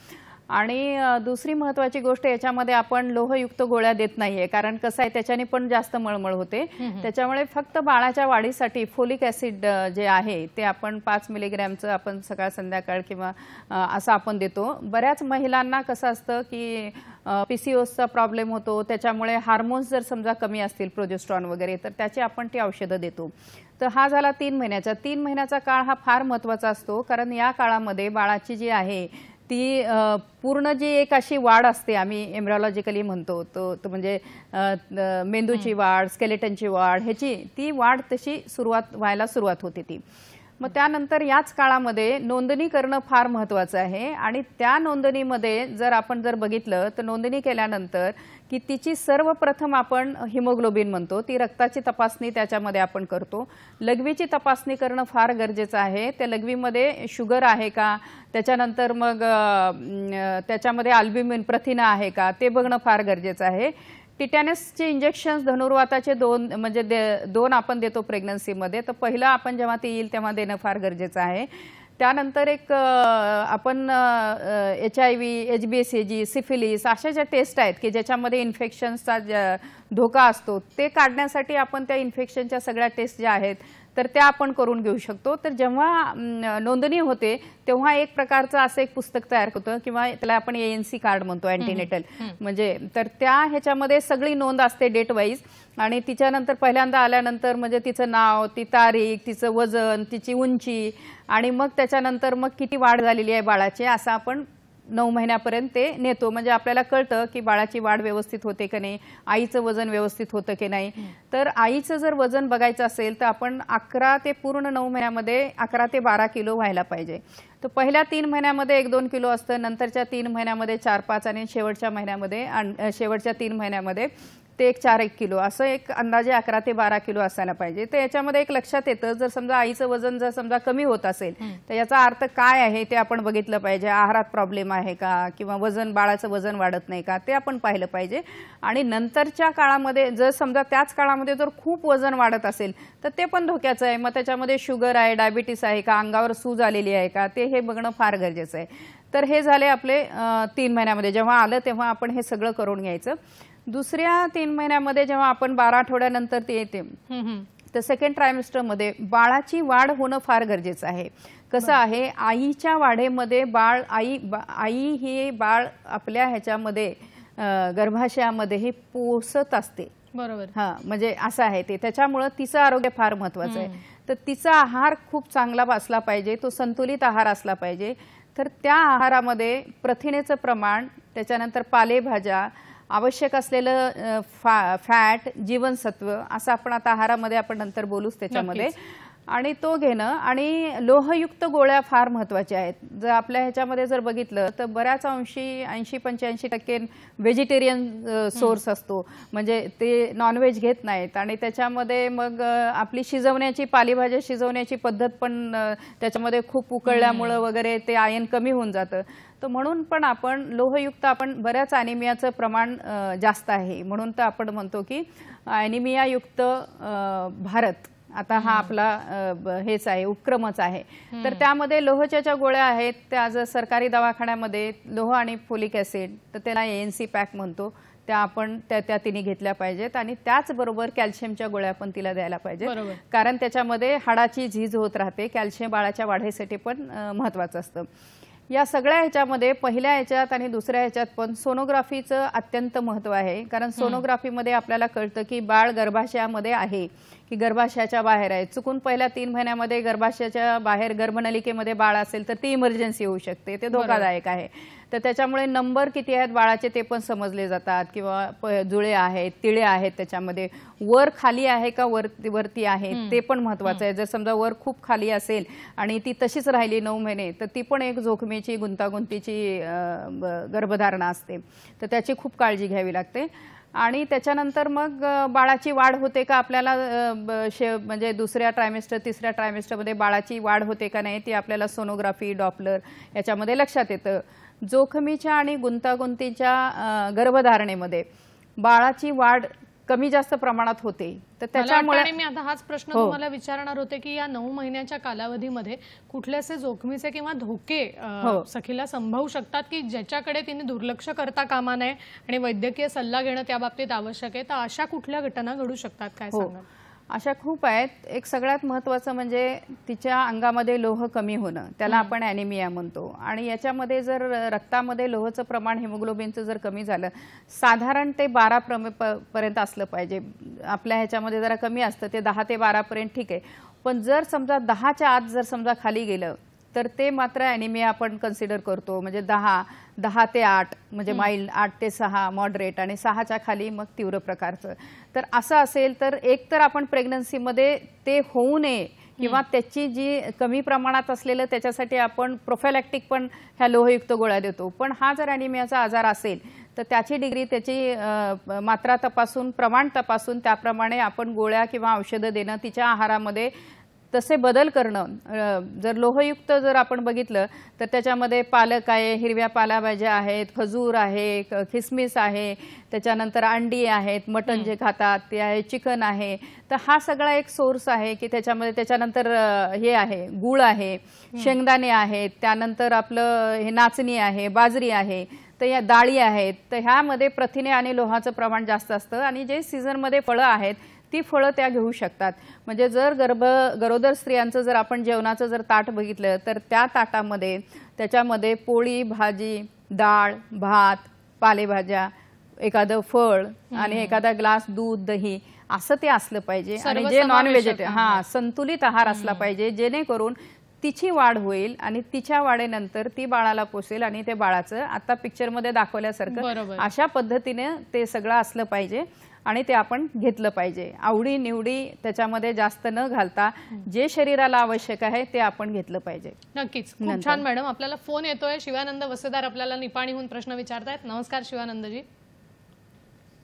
आणि दुसरी महत्वाची गोष्ट याच्यामध्ये आपण लोहयुक्त गोळ्या देत नाहीये कारण कसं आहे त्याच्याने पण जास्त मळमळ होते त्याच्यामुळे फक्त बाळाच्या वाढीसाठी फोलिक ऍसिड जे आहे ते आपण पाच मिलीग्रॅमचं आपण सकाळ संध्याकाळ किंवा असं आपण देतो बऱ्याच महिलांना कसं असतं की पीसीओसचा प्रॉब्लेम होतो त्याच्यामुळे हार्मोन्स जर समजा कमी असतील प्रोजेस्ट्रॉन वगैरे तर त्याची आपण ती औषधं देतो तर हा झाला तीन महिन्याचा तीन महिन्याचा काळ हा फार महत्वाचा असतो कारण या काळामध्ये बाळाची जी आहे ती पूर्ण जी एक अशी वाढ असते आम्ही एम्ब्रॉलॉजिकली म्हणतो तो, तो म्हणजे मेंदूची वाढ स्केलेटनची वाढ ह्याची ती वाढ तशी सुरुवात व्हायला सुरुवात होते ती मग त्यानंतर याच काळामध्ये नोंदणी करणं फार महत्त्वाचं आहे आणि त्या नोंदणीमध्ये जर आपण जर बघितलं तर नोंदणी केल्यानंतर की तिची सर्वप्रथम आपण हिमोग्लोबिन म्हणतो ती रक्ताची तपासणी त्याच्यामध्ये आपण करतो लघवीची तपासणी करणं फार गरजेचं आहे त्या लघवीमध्ये शुगर आहे का त्याच्यानंतर मग त्याच्यामध्ये अल्ब्युमिन प्रथिना आहे का ते बघणं फार गरजेचं आहे टिटॅनसचे इंजेक्शन्स धनुर्वाताचे दोन म्हणजे दोन आपण देतो प्रेग्नन्सीमध्ये तर पहिलं आपण जेव्हा ते येईल तेव्हा देणं फार गरजेचं आहे त्यानंतर एक आपण H I V H B S G syphilis अशा ज्या टेस्ट आहेत की ज्याच्यामध्ये इन्फेक्शन्सचा धोका असतो ते काढण्यासाठी आपण त्या इन्फेक्शनच्या सगळ्या टेस्ट ज्या आहेत तर त्या आपण करून घेऊ शकतो तर जेव्हा नोंदणी होते तेव्हा एक प्रकारचं असं एक पुस्तक तयार होतं किंवा त्याला आपण एएनसी कार्ड म्हणतो अँटीनेटल म्हणजे तर त्या ह्याच्यामध्ये सगळी नोंद असते डेट वाईज आणि तिच्यानंतर पहिल्यांदा आल्यानंतर म्हणजे तिचं नाव ती तारीख तिचं वजन तिची उंची आणि मग त्याच्यानंतर मग किती वाढ झालेली आहे बाळाची असं आपण नऊ महिन्यापर्यंत ते नेतो म्हणजे आपल्याला कळतं की बाळाची वाढ व्यवस्थित होते की नाही आईचं वजन व्यवस्थित होतं की नाही तर आईचं जर वजन बघायचं असेल तर आपण अकरा ते पूर्ण नऊ महिन्यामध्ये अकरा ते बारा किलो व्हायला पाहिजे तर पहिल्या तीन महिन्यामध्ये एक दोन किलो असतं नंतरच्या तीन महिन्यामध्ये चार पाच आणि शेवटच्या महिन्यामध्ये शेवटच्या तीन महिन्यामध्ये ते एक चार एक किलो असं एक अंदाजे अकरा ते बारा किलो असायला पाहिजे तर याच्यामध्ये एक लक्षात येतं जर समजा आईचं वजन जर समजा कमी होत असेल तर याचा अर्थ काय आहे ते आपण बघितलं पाहिजे आहारात प्रॉब्लेम आहे का किंवा वजन बाळाचं वजन वाढत नाही का ते आपण पाहिलं पाहिजे आणि नंतरच्या काळामध्ये जर समजा त्याच काळामध्ये जर खूप वजन वाढत असेल तर ते पण धोक्याचं आहे मग त्याच्यामध्ये शुगर आहे डायबिटीस आहे का अंगावर सूज आलेली आहे का ते हे बघणं फार गरजेचं आहे तर हे झाले आपले तीन महिन्यामध्ये जेव्हा आलं तेव्हा आपण हे सगळं करून घ्यायचं दुसऱ्या तीन महिन्यामध्ये जेव्हा आपण बारा आठवड्यानंतर ते येते तर सेकंड ट्रायमेस्टरमध्ये बाळाची वाढ होणं फार गरजेचं आहे कसं आहे आईच्या वाढेमध्ये बाळ आई आई हे बाळ आपल्या ह्याच्यामध्ये गर्भाशयामध्ये हे पोसत असते बरोबर हा म्हणजे असं आहे ते त्याच्यामुळं तिचं आरोग्य फार महत्वाचं आहे तर तिचा आहार खूप चांगला असला पाहिजे तो संतुलित आहार असला पाहिजे तर त्या आहारामध्ये प्रथिनेचं प्रमाण त्याच्यानंतर पालेभाज्या आवश्यक असलेलं फॅट जीवनसत्व असं आपण आता आहारामध्ये आपण नंतर बोलूच त्याच्यामध्ये आणि तो घेणं आणि लोहयुक्त गोळ्या फार महत्त्वाच्या आहेत जर आपल्या ह्याच्यामध्ये जर बघितलं तर बऱ्याच अंशी ऐंशी पंच्याऐंशी टक्के व्हेजिटेरियन सोर्स असतो म्हणजे ते नॉनव्हेज घेत नाहीत आणि त्याच्यामध्ये मग आपली शिजवण्याची पालीभाज्या शिजवण्याची पद्धत पण त्याच्यामध्ये खूप उकळल्यामुळं वगैरे ते आयन कमी होऊन जातं तर म्हणून पण आपण लोहयुक्त आपण बऱ्याच ॲनिमियाचं प्रमाण जास्त आहे म्हणून तर आपण म्हणतो की ॲनिमियायुक्त भारत आता हा आपला हेच आहे उपक्रमच आहे तर त्यामध्ये लोहच्या ज्या गोळ्या आहेत त्या आज सरकारी दवाखान्यामध्ये लोह आणि फोलिक ऍसिड तर त्याला एएनसी पॅक म्हणतो त्या आपण त्या त्या तिने घेतल्या पाहिजेत आणि त्याचबरोबर कॅल्शियमच्या गोळ्या पण तिला द्यायला पाहिजेत कारण त्याच्यामध्ये हाडाची झीज होत राहते कॅल्शियम बाळाच्या वाढीसाठी पण महत्त्वाचं असतं या सगळ्या ह्याच्यामध्ये पहिल्या ह्याच्यात आणि दुसऱ्या ह्याच्यात पण सोनोग्राफीचं अत्यंत महत्व आहे कारण सोनोग्राफीमध्ये आपल्याला कळतं की बाळ गर्भाशयामध्ये आहे की गर्भाशयाच्या बाहेर आहे चुकून पहिल्या तीन महिन्यामध्ये गर्भाशयाच्या बाहेर गर्भनलिकेमध्ये बाळ असेल तर ती इमर्जन्सी होऊ शकते ते धोकादायक आहे तर त्याच्यामुळे नंबर किती आहेत बाळाचे ते पण समजले जातात किंवा जुळे आहेत तिळे आहेत त्याच्यामध्ये वर खाली आहे का वर वरती आहे ते पण महत्वाचं आहे जर समजा वर खूप खाली असेल आणि ती तशीच राहिली नऊ महिने तर ती पण एक जोखमीची गुंतागुंतीची गर्भधारणा असते तर त्याची खूप काळजी घ्यावी लागते आणि त्याच्यानंतर मग बाळाची वाढ होते का आपल्याला म्हणजे दुसऱ्या ट्रायमेस्टर तिसऱ्या ट्रायमेस्टरमध्ये बाळाची वाढ होते का नाही ती आपल्याला सोनोग्राफी डॉपलर याच्यामध्ये लक्षात येतं जोखमीच्या आणि गुंतागुंतीच्या गर्भधारणेमध्ये बाळाची वाढ कमी जास्त प्रमाणात होते तर त्याच्यामुळे मी आता हाच प्रश्न हो. तुम्हाला विचारणार होते की या नऊ महिन्याच्या कालावधीमध्ये कुठल्यासे असे जोखमीचे किंवा धोके हो. सखीला संभवू शकतात की ज्याच्याकडे तिने दुर्लक्ष करता कामा नये आणि वैद्यकीय सल्ला घेणं त्या बाबतीत आवश्यक आहे तर अशा कुठल्या घटना घडू शकतात काय हो. सांगा अशा खूप आहेत एक सगळ्यात महत्त्वाचं म्हणजे तिच्या अंगामध्ये लोह कमी होणं त्याला आपण ॲनिमिया म्हणतो आणि याच्यामध्ये जर रक्तामध्ये लोहचं प्रमाण हिमोग्लोबिनचं जर कमी झालं साधारण ते बारा प्रम पर्यंत असलं पाहिजे आपल्या ह्याच्यामध्ये जरा कमी असतं ते दहा ते बारापर्यंत ठीक आहे पण जर समजा दहाच्या आत जर समजा खाली गेलं तर ते मात्र ॲनिमिया आपण कन्सिडर करतो म्हणजे दहा दहा ते आठ म्हणजे माइल्ड आठ ते सहा मॉडरेट आणि सहाच्या खाली मग तीव्र प्रकारचं तर असं असेल तर एक तर आपण प्रेग्नन्सीमध्ये ते होऊ नये किंवा त्याची जी कमी प्रमाणात असलेलं त्याच्यासाठी आपण प्रोफेलॅक्टिक पण ह्या लोहयुक्त गोळ्या देतो पण हा जर ॲनिमियाचा आजार असेल तर त्याची डिग्री त्याची मात्रा तपासून प्रमाण तपासून त्याप्रमाणे आपण गोळ्या किंवा औषधं देणं तिच्या आहारामध्ये तसे बदल करणं जर लोहयुक्त जर आपण बघितलं तर त्याच्यामध्ये पालक आहे हिरव्या पालाभाज्या आहेत खजूर आहे खिसमिस आहे त्याच्यानंतर अंडी आहेत मटण जे खातात ते आहे चिकन आहे तर हा सगळा एक सोर्स आहे की त्याच्यामध्ये त्याच्यानंतर हे आहे गूळ आहे शेंगदाणे आहेत त्यानंतर आपलं हे नाचणी आहे बाजरी आहे तर या डाळी आहेत तर ह्यामध्ये प्रथिने आणि लोहाचं प्रमाण जास्त असतं आणि जे सीझनमध्ये फळं आहेत ती फळं त्या घेऊ शकतात म्हणजे जर गर्भ गरोदर स्त्रियांचं जर आपण जेवणाचं जर ताट बघितलं तर त्या ताटामध्ये त्याच्यामध्ये पोळी भाजी डाळ भात पालेभाज्या एखादं फळ आणि एखादा ग्लास दूध दही असं ते असलं पाहिजे आणि जे नॉन व्हेजिटे हा संतुलित आहार असला पाहिजे जेणेकरून तिची वाढ होईल आणि तिच्या वाढेनंतर ती बाळाला पोसेल आणि ते बाळाचं आता पिक्चरमध्ये दाखवल्यासारखं अशा पद्धतीने ते सगळं असलं पाहिजे आणि ते आपण घेतलं पाहिजे आवडी निवडी त्याच्यामध्ये जास्त न घालता जे शरीराला आवश्यक आहे ते आपण घेतलं पाहिजे नक्कीच छान मॅडम आपल्याला फोन येतोय शिवानंद वसेदार आपल्याला निपाणीहून प्रश्न विचारतायत नमस्कार जी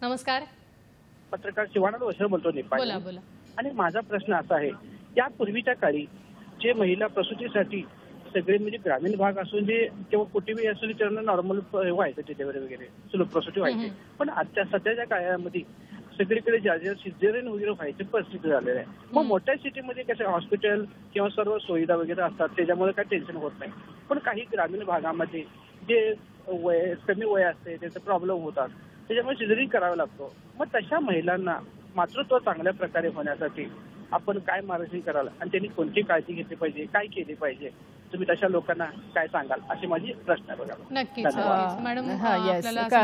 नमस्कार पत्रकार शिवानंद वसे बोलतो निपाणी बोला बोला आणि माझा प्रश्न असा आहे पूर्वीच्या काळी जे महिला प्रसूतीसाठी सगळे म्हणजे ग्रामीण भाग असून जे किंवा कुठेही असून त्यांना नॉर्मल व्हायचं वगैरे सुलभ प्रसूती व्हायची पण आजच्या सध्याच्या काळामध्ये सगळीकडे ज्या ज्या वगैरे व्हायची परिस्थिती झालेली आहे मग मोठ्या सिटीमध्ये कसे हॉस्पिटल किंवा सर्व सुविधा वगैरे असतात त्याच्यामुळे काही टेन्शन होत नाही पण काही ग्रामीण भागामध्ये जे वय कमी वय असते त्याचे प्रॉब्लेम होतात त्याच्यामुळे सिझरिंग करावा लागतो मग तशा महिलांना मातृत्व चांगल्या प्रकारे होण्यासाठी आपण काय मार्गदर्शन कराल आणि त्यांनी कोणती काळजी घेतली पाहिजे काय केली पाहिजे तुम्ही तशा लोकांना काय सांगाल अशी माझी प्रश्न बघा नक्कीच मॅडम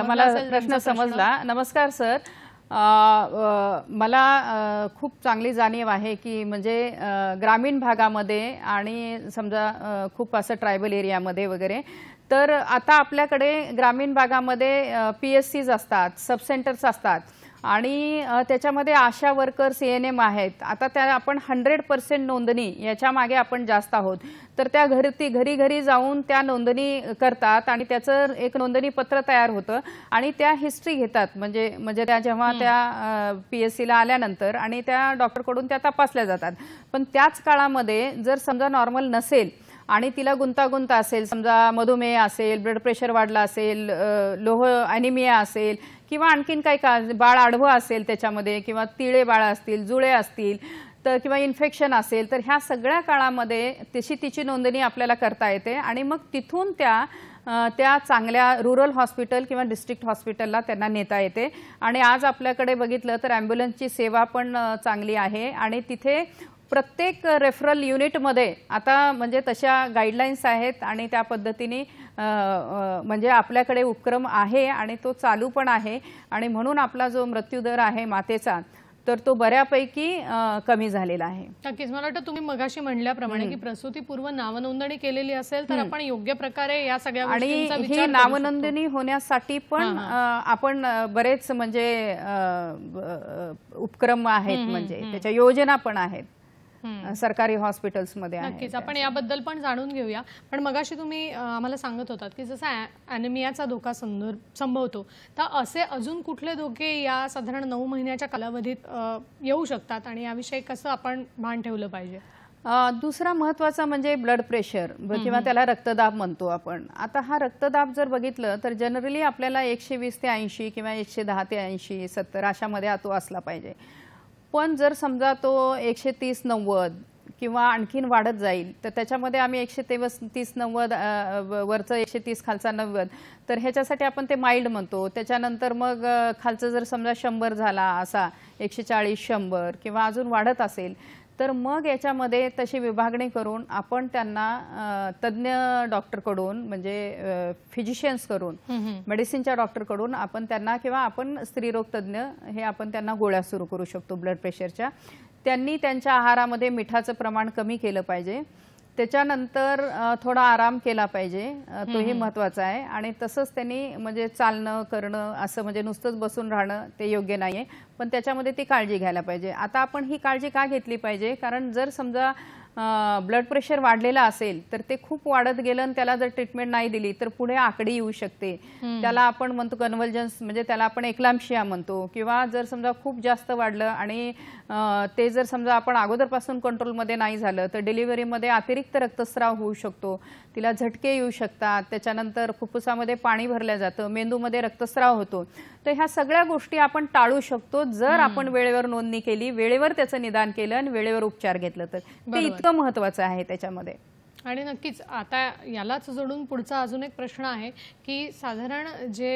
मला प्रश्न समजला नमस्कार सर मला खूप चांगली जाणीव आहे की म्हणजे ग्रामीण भागामध्ये आणि समजा खूप असं ट्रायबल एरियामध्ये वगैरे तर आता आपल्याकडे ग्रामीण भागामध्ये पी एस सीज असतात सबसेंटर्स असतात आणि त्याच्यामध्ये ASHA workers A N M आहेत आता त्या आपण हंड्रेड पर्सेंट नोंदणी याच्यामागे मागे आपण जास्त आहोत तर त्या घरी घरी घरी जाऊन त्या नोंदणी करतात आणि त्याचं एक नोंदणी पत्र तयार होतं आणि त्या हिस्ट्री घेतात म्हणजे म्हणजे त्या जेव्हा त्या पी एस सीला आल्यानंतर आणि त्या डॉक्टरकडून त्या तपासल्या जातात पण त्याच काळामध्ये जर समजा नॉर्मल नसेल आणि तिला गुंतागुंत असेल समजा मधुमेह असेल ब्लड प्रेशर वाढला असेल लोह अॅनिमिया असेल किंवा आणखीन काही का बाळ आडवं असेल त्याच्यामध्ये किंवा तिळे बाळ असतील जुळे असतील तर किंवा इन्फेक्शन असेल तर ह्या सगळ्या काळामध्ये तशी तिची नोंदणी आपल्याला करता येते आणि मग तिथून त्या त्या चांगल्या रुरल हॉस्पिटल किंवा डिस्ट्रिक्ट हॉस्पिटलला त्यांना नेता येते आणि आज आपल्याकडे बघितलं तर ॲम्ब्युलन्सची सेवा पण चांगली आहे आणि तिथे प्रत्येक रेफरल युनिटमध्ये आता म्हणजे तशा गाईडलाईन्स आहेत आणि त्या पद्धतीने म्हणजे आपल्याकडे उपक्रम आहे आणि तो चालू पण आहे आणि म्हणून आपला जो मृत्यू दर आहे मातेचा तर तो बऱ्यापैकी कमी झालेला आहे नक्कीच मला वाटतं तुम्ही मगाशी म्हणल्याप्रमाणे की प्रसूतीपूर्व नावनोंदणी केलेली असेल तर आपण योग्य प्रकारे या सगळ्या आणि ही नावनोंदणी होण्यासाठी पण आपण बरेच म्हणजे उपक्रम आहेत म्हणजे त्याच्या योजना पण आहेत सरकारी हॉस्पिटल्समध्ये नक्कीच आपण याबद्दल पण जाणून घेऊया पण मगाशी तुम्ही आम्हाला सांगत होता की जसा ॲनिमियाचा धोका संभवतो तर असे अजून कुठले धोके या साधारण नऊ महिन्याच्या कालावधीत येऊ शकतात आणि याविषयी कसं आपण भान ठेवलं पाहिजे दुसरा महत्वाचा म्हणजे ब्लड प्रेशर किंवा त्याला रक्तदाब म्हणतो आपण आता हा रक्तदाब जर बघितलं तर जनरली आपल्याला एकशे वीस ते ऐंशी किंवा एकशे दहा ते ऐंशी सत्तर अशामध्ये तो असला पाहिजे पण जर समजा तो एकशे तीस नव्वद किंवा आणखीन वाढत जाईल तर त्याच्यामध्ये आम्ही एकशे तेवीस तीस नव्वद वरचं एकशे तीस खालचा नव्वद तर ह्याच्यासाठी आपण ते माइल्ड म्हणतो त्याच्यानंतर मग खालचं जर समजा शंभर झाला असा एकशे चाळीस शंभर किंवा अजून वाढत असेल तर मग याच्यामध्ये तशी विभागणी करून आपण त्यांना तज्ज्ञ डॉक्टरकडून म्हणजे करून मेडिसिनच्या डॉक्टरकडून आपण त्यांना किंवा आपण स्त्रीरोग तज्ज्ञ हे आपण त्यांना गोळ्या सुरू करू शकतो ब्लड प्रेशरच्या त्यांनी त्यांच्या आहारामध्ये मिठाचं प्रमाण कमी केलं पाहिजे त्याच्यानंतर थोडा आराम केला पाहिजे तोही महत्वाचा आहे आणि तसंच त्यांनी म्हणजे चालणं करणं असं म्हणजे नुसतंच बसून राहणं ते योग्य नाही आहे पण त्याच्यामध्ये ती काळजी घ्यायला पाहिजे आता आपण ही काळजी का घेतली पाहिजे कारण जर समजा ब्लड प्रेशर वाढलेलं असेल तर ते खूप वाढत गेलं आणि त्याला जर ट्रीटमेंट नाही दिली तर पुढे आकडी येऊ शकते त्याला आपण म्हणतो कन्व्हल्जन्स म्हणजे त्याला आपण एकलामशिया म्हणतो किंवा जर समजा खूप जास्त वाढलं आणि ते जर समजा आपण अगोदरपासून कंट्रोलमध्ये नाही झालं तर डिलिव्हरीमध्ये अतिरिक्त रक्तस्राव होऊ शकतो तिला झटके येऊ शकतात त्याच्यानंतर फुफ्फुसामध्ये पाणी भरलं जातं मेंदूमध्ये रक्तस्राव होतो तर ह्या सगळ्या गोष्टी आपण टाळू शकतो जर आपण वेळेवर नोंदणी केली वेळेवर त्याचं निदान केलं आणि वेळेवर उपचार घेतलं तर ते इतकं महत्वाचं आहे त्याच्यामध्ये आणि नक्कीच आता यालाच जोडून पुढचा अजून एक प्रश्न आहे की साधारण जे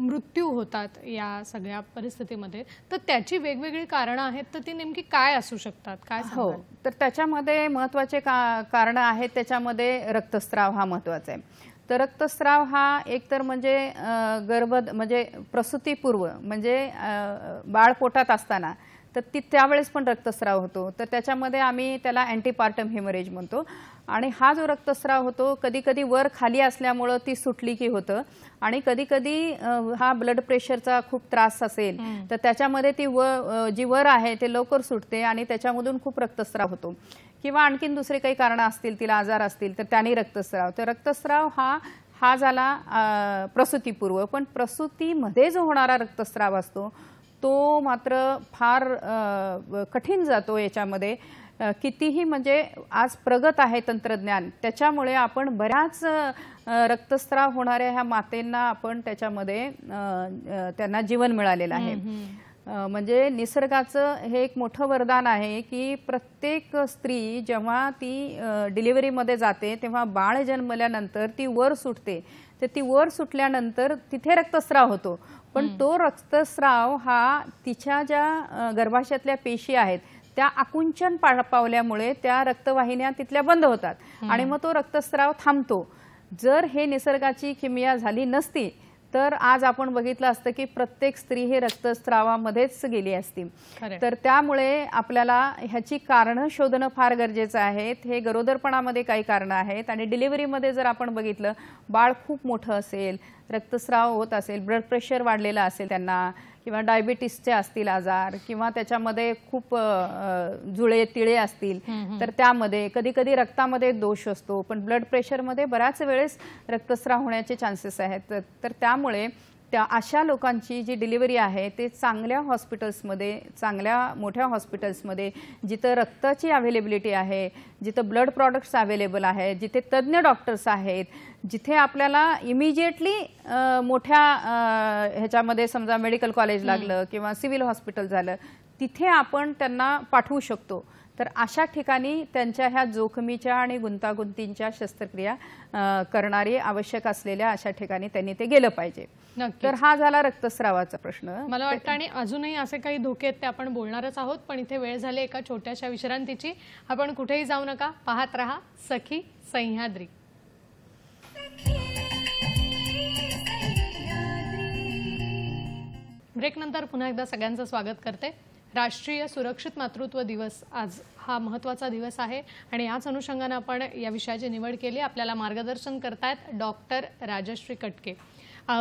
मृत्यू होतात या सगळ्या परिस्थितीमध्ये तर त्याची वेगवेगळी कारणं आहेत तर ती नेमकी काय असू शकतात काय हो तर त्याच्यामध्ये महत्त्वाचे का कारणं आहेत त्याच्यामध्ये रक्तस्राव हा महत्त्वाचा आहे तर रक्तस्राव हा एकतर म्हणजे गर्भ म्हणजे प्रसूतीपूर्व म्हणजे बाळ पोटात असताना तर ती त्यावेळेस पण रक्तस्राव होतो तर त्याच्यामध्ये आम्ही त्याला अँटीपार्टम हेमरेज म्हणतो आणि हा जो रक्तस्राव होतो कधी कधी वर खाली असल्यामुळं ती सुटली की होतं आणि कधी कधी हा ब्लड प्रेशरचा खूप त्रास असेल तर त्याच्यामध्ये ती व जी वर आहे ते लवकर सुटते आणि त्याच्यामधून खूप रक्तस्राव होतो किंवा आणखीन दुसरे काही कारणं असतील तिला आजार असतील तर त्याने रक्तस्राव तर रक्तस्राव हा हा झाला प्रसूतीपूर्व पण प्रसूतीमध्ये जो होणारा रक्तस्राव असतो तो मात्र फार कठीण जातो याच्यामध्ये कितीही म्हणजे आज प्रगत आहे तंत्रज्ञान त्याच्यामुळे आपण बऱ्याच रक्तस्राव होणाऱ्या ह्या मातेंना आपण त्याच्यामध्ये त्यांना जीवन मिळालेलं आहे म्हणजे निसर्गाचं हे एक मोठं वरदान आहे की प्रत्येक स्त्री जेव्हा ती डिलिव्हरीमध्ये जाते तेव्हा बाळ जन्मल्यानंतर ती वर सुटते तर ती वर सुटल्यानंतर तिथे रक्तस्राव होतो पण तो रक्तस्राव हा तिच्या ज्या गर्भाशयातल्या पेशी आहेत त्या आकुंचन पावल्यामुळे त्या रक्तवाहिन्या तिथल्या बंद होतात आणि मग तो रक्तस्राव थांबतो जर हे निसर्गाची किमिया झाली नसती तर आज आपण बघितलं असतं की प्रत्येक स्त्री हे रक्तस्रावामध्येच गेली असती तर त्यामुळे आपल्याला ह्याची कारणं शोधणं फार गरजेचं आहे हे गरोदरपणामध्ये काही कारणं आहेत आणि डिलिव्हरीमध्ये जर आपण बघितलं बाळ खूप मोठं असेल रक्तस्राव होत असेल ब्लड प्रेशर वाढलेलं असेल त्यांना किंवा डायबिटीसचे असतील आजार किंवा त्याच्यामध्ये खूप जुळे तिळे असतील तर त्यामध्ये कधी कधी रक्तामध्ये दोष असतो पण ब्लड प्रेशरमध्ये बऱ्याच वेळेस रक्तस्राव होण्याचे चान्सेस आहेत तर त्यामुळे त्या अशा लोकांची जी डिलिव्हरी आहे ते चांगल्या हॉस्पिटल्समध्ये चांगल्या मोठ्या हॉस्पिटल्समध्ये जिथं रक्ताची अवेलेबिलिटी आहे जिथं ब्लड प्रॉडक्ट्स अवेलेबल आहे जिथे तज्ज्ञ डॉक्टर्स आहेत जिथे आपल्याला इमिजिएटली मोठ्या ह्याच्यामध्ये समजा मेडिकल कॉलेज लागलं किंवा सिव्हिल हॉस्पिटल झालं तिथे आपण त्यांना पाठवू शकतो तर अशा ठिकाणी त्यांच्या ह्या जोखमीच्या आणि गुंतागुंतींच्या शस्त्रक्रिया करणारी आवश्यक असलेल्या अशा ठिकाणी त्यांनी ते गेलं पाहिजे तर हा झाला रक्तस्रावाचा प्रश्न मला वाटतं आणि अजूनही असे काही धोके आहेत ते आपण बोलणारच आहोत पण इथे वेळ झाली एका छोट्याशा विश्रांतीची आपण कुठेही जाऊ नका पाहत रहा सखी सह्याद्री ब्रेकनंतर पुन्हा एकदा सगळ्यांचं स्वागत करते राष्ट्रीय सुरक्षित मातृत्व दिवस आज हा महत्त्वाचा दिवस आहे आणि याच अनुषंगानं आपण या विषयाची निवड केली आपल्याला मार्गदर्शन करतायत डॉक्टर राजश्री कटके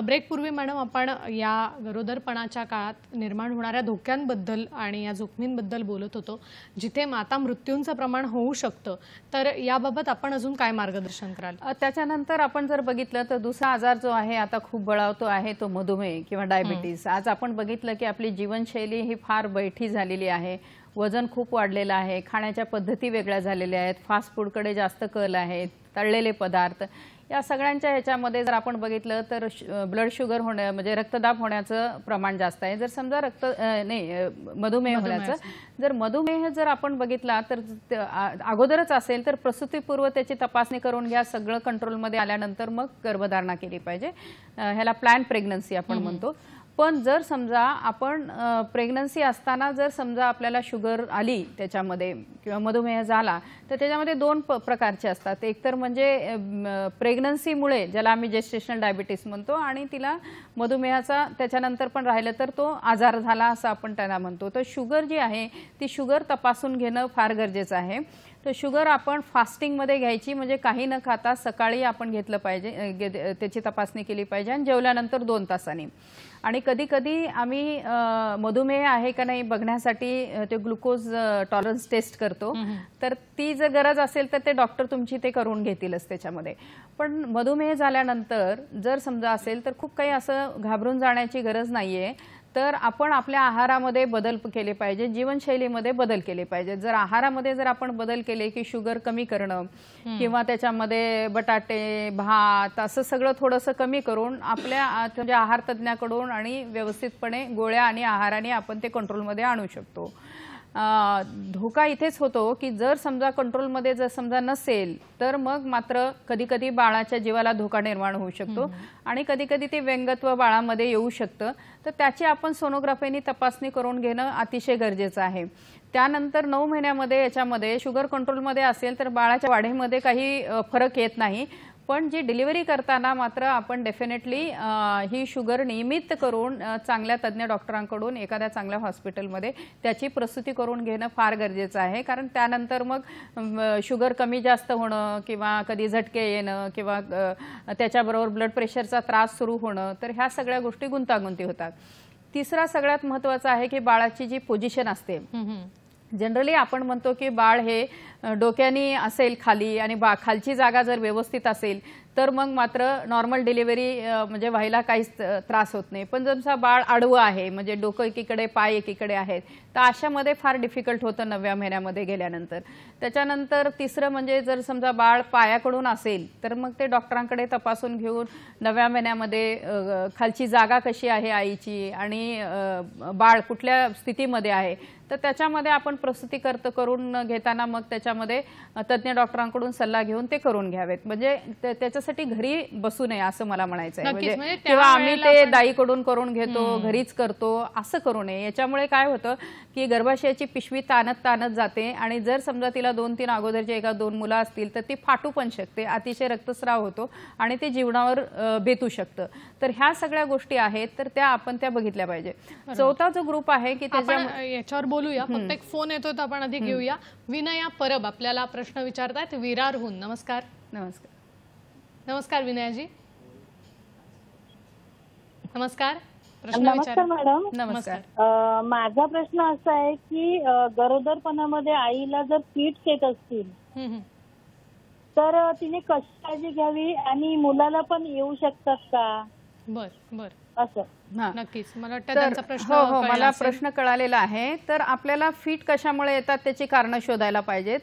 ब्रेकपूर्वी मॅडम आपण या गरोदरपणाच्या काळात निर्माण होणाऱ्या धोक्यांबद्दल आणि या जोखमींबद्दल बोलत होतो जिथे माता मृत्यूंचं प्रमाण होऊ शकतं तर याबाबत आपण अजून काय मार्गदर्शन कराल त्याच्यानंतर आपण जर बघितलं तर दुसरा आजार जो आहे आता खूप बळावतो आहे तो मधुमेह किंवा डायबिटीज आज आपण बघितलं की आपली जीवनशैली ही फार बैठी झालेली आहे वजन खूप वाढलेलं आहे खाण्याच्या पद्धती वेगळ्या झालेल्या आहेत फास्ट फूडकडे जास्त कल आहेत तळलेले पदार्थ या सगळ्यांच्या ह्याच्यामध्ये जर आपण बघितलं तर ब्लड शुगर होण्या म्हणजे रक्तदाब होण्याचं प्रमाण जास्त आहे जर समजा रक्त नाही मधुमेह होण्याचं जर मधुमेह जर आपण बघितला तर अगोदरच असेल तर प्रसूतीपूर्व त्याची तपासणी करून घ्या सगळं कंट्रोलमध्ये आल्यानंतर मग गर्भधारणा केली पाहिजे ह्याला प्लॅन प्रेग्नन्सी आपण म्हणतो पण जर समजा आपण प्रेग्नन्सी असताना जर समजा आपल्याला शुगर आली त्याच्यामध्ये किंवा मधुमेह झाला तर त्याच्यामध्ये दोन प प्रकारचे असतात एकतर म्हणजे प्रेग्नन्सीमुळे ज्याला आम्ही जेस्टेशनल डायबिटीस म्हणतो आणि तिला मधुमेहाचा त्याच्यानंतर पण राहिलं तर तो आजार झाला असं आपण त्याला म्हणतो तर शुगर जी आहे ती शुगर तपासून घेणं फार गरजेचं आहे तर शुगर आपण फास्टिंगमध्ये घ्यायची म्हणजे काही न खाता सकाळी आपण घेतलं पाहिजे त्याची तपासणी केली पाहिजे आणि जेवल्यानंतर दोन तासांनी आणि कधी कधी आम्ही मधुमेह आहे का नाही बघण्यासाठी ते ग्लुकोज टॉलरन्स टेस्ट करतो तर ती जर गरज असेल तर ते डॉक्टर तुमची ते करून घेतीलच त्याच्यामध्ये पण मधुमेह झाल्यानंतर जर समजा असेल तर खूप काही असं घाबरून जाण्याची गरज नाही आहे तर आपण आपल्या आहारामध्ये बदल केले पाहिजे जीवनशैलीमध्ये बदल केले पाहिजे जर आहारामध्ये जर आपण बदल केले की शुगर कमी करणं किंवा त्याच्यामध्ये बटाटे भात असं सगळं थोडंसं कमी करून आपल्या म्हणजे आहार तज्ज्ञाकडून आणि व्यवस्थितपणे गोळ्या आणि आहाराने आपण ते कंट्रोलमध्ये आणू शकतो धोका इथेच होतो की जर समजा कंट्रोलमध्ये जर समजा नसेल तर मग मात्र कधी कधी बाळाच्या जीवाला धोका निर्माण होऊ शकतो आणि कधी कधी ते व्यंगत्व बाळामध्ये येऊ शकतं तर त्याची आपण सोनोग्राफीनी तपासणी करून घेणं अतिशय गरजेचं आहे त्यानंतर नऊ महिन्यामध्ये याच्यामध्ये शुगर कंट्रोलमध्ये असेल तर बाळाच्या वाढीमध्ये काही फरक येत नाही पण जी डिलिव्हरी करताना मात्र आपण डेफिनेटली ही शुगर नियमित करून चांगल्या तज्ज्ञ डॉक्टरांकडून एखाद्या चांगल्या हॉस्पिटलमध्ये त्याची प्रस्तुती करून घेणं फार गरजेचं आहे कारण त्यानंतर मग शुगर कमी जास्त होणं किंवा कधी झटके येणं किंवा त्याच्याबरोबर ब्लड प्रेशरचा त्रास सुरू होणं तर ह्या सगळ्या गोष्टी गुंतागुंती होतात तिसरा सगळ्यात महत्त्वाचा आहे की बाळाची जी पोझिशन असते जनरली आपण म्हणतो की बाळ हे डोक्याने असेल खाली आणि बा खालची जागा जर व्यवस्थित असेल तर मग मात्र नॉर्मल डिलिव्हरी म्हणजे व्हायला काहीच त्रास होत नाही पण जमसा बाळ आडवं आहे म्हणजे डोकं एकीकडे पाय एकीकडे आहेत तर अशामध्ये फार डिफिकल्ट होतं नव्या महिन्यामध्ये गेल्यानंतर त्याच्यानंतर तिसरं म्हणजे जर समजा बाळ पायाकडून असेल तर मग ते डॉक्टरांकडे तपासून घेऊन नव्या महिन्यामध्ये खालची जागा कशी आहे आईची आणि बाळ कुठल्या स्थितीमध्ये आहे तर त्याच्यामध्ये आपण प्रसूती कर्त करून घेताना मग त्याच्यामध्ये तज्ज्ञ डॉक्टरांकडून सल्ला घेऊन ते करून घ्यावेत म्हणजे त्याचं त्याच्यासाठी घरी बसू नये असं मला म्हणायचं आहे म्हणजे म्हणजे किंवा आम्ही ते दाईकडून करून घेतो घरीच करतो असं करू नये याच्यामुळे काय होतं की गर्भाशयाची पिशवी ताणत ताणत जाते आणि जर समजा तिला दोन तीन अगोदरचे एका दोन मुलं असतील तर ती फाटू पण शकते अतिशय रक्तस्राव होतो आणि ते जीवनावर भेटू शकतं तर ह्या सगळ्या गोष्टी आहेत तर त्या आपण त्या बघितल्या पाहिजे चौथा जो ग्रुप आहे की त्याच्या याच्यावर बोलूया फक्त एक फोन येतो आपण आधी घेऊया विनया परब आपल्याला प्रश्न विचारतात विरारहून नमस्कार नमस्कार नमस्कार विनयाजी नमस्कार प्रश्न नमस्कार मॅडम नमस्कार माझा प्रश्न असा आहे की गरोदरपणामध्ये आईला जर पीठ येत असतील तर तिने कशी काळजी घ्यावी आणि मुलाला पण येऊ शकतात का बर बर असं नक्कीच मला वाटतं प्रश्न हो, हो, मला प्रश्न कळालेला आहे तर आपल्याला फिट कशामुळे येतात त्याची कारण शोधायला पाहिजेत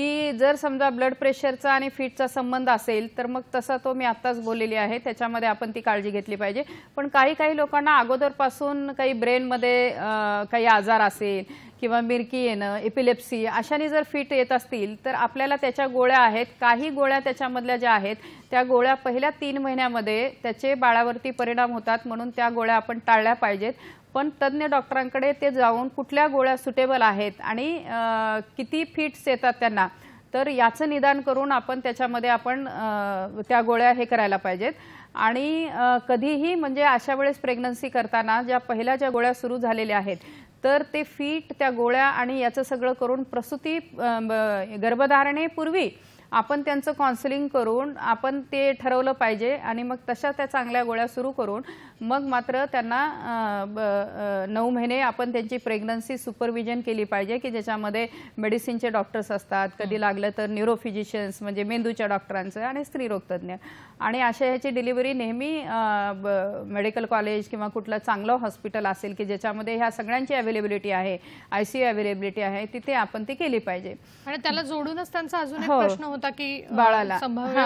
की जर समजा ब्लड प्रेशरचा आणि फिटचा संबंध असेल तर मग तसा तो मी आत्ताच बोललेली आहे त्याच्यामध्ये आपण ती काळजी घेतली पाहिजे पण काही काही लोकांना अगोदरपासून काही ब्रेनमध्ये काही आजार असेल किंवा मिरकी येणं एपिलेप्सी अशाने जर फिट येत असतील तर आपल्याला त्याच्या गोळ्या आहेत काही गोळ्या त्याच्यामधल्या ज्या आहेत त्या गोळ्या पहिल्या तीन महिन्यामध्ये त्याचे बाळावरती परिणाम होतात म्हणून त्या गोळ्या आपण टाळल्या पाहिजेत पण तज्ज्ञ डॉक्टरांकडे ते जाऊन कुठल्या गोळ्या सुटेबल आहेत आणि किती फिट्स येतात त्यांना तर याचं निदान करून आपण त्याच्यामध्ये आपण त्या गोळ्या हे करायला पाहिजेत आणि कधीही म्हणजे अशा वेळेस प्रेग्नन्सी करताना ज्या पहिल्या ज्या गोळ्या सुरू झालेल्या आहेत तर ते फीट त्या गोळ्या आणि याचं सगळं करून प्रसूती गर्भधारणेपूर्वी आपण त्यांचं काउन्सलिंग करून आपण ते ठरवलं पाहिजे आणि मग तशा त्या चांगल्या गोळ्या सुरू करून मग मात्र त्यांना नऊ महिने आपण त्यांची प्रेग्नन्सी सुपरविजन केली पाहिजे की ज्याच्यामध्ये मेडिसिनचे डॉक्टर्स असतात कधी लागलं तर न्यूरोफिजिशियन्स म्हणजे मेंदूच्या डॉक्टरांचं आणि स्त्रीरोगतज्ञ आणि अशा ह्याची डिलिव्हरी नेहमी मेडिकल कॉलेज किंवा कुठलं चांगलं हॉस्पिटल असेल की ज्याच्यामध्ये ह्या सगळ्यांची अवेलेबिलिटी आहे आयसीयू अवेलेबिलिटी आहे तिथे आपण ती केली पाहिजे आणि त्याला जोडूनच त्यांचा अजून हो. प्रश्न होता की बाळाला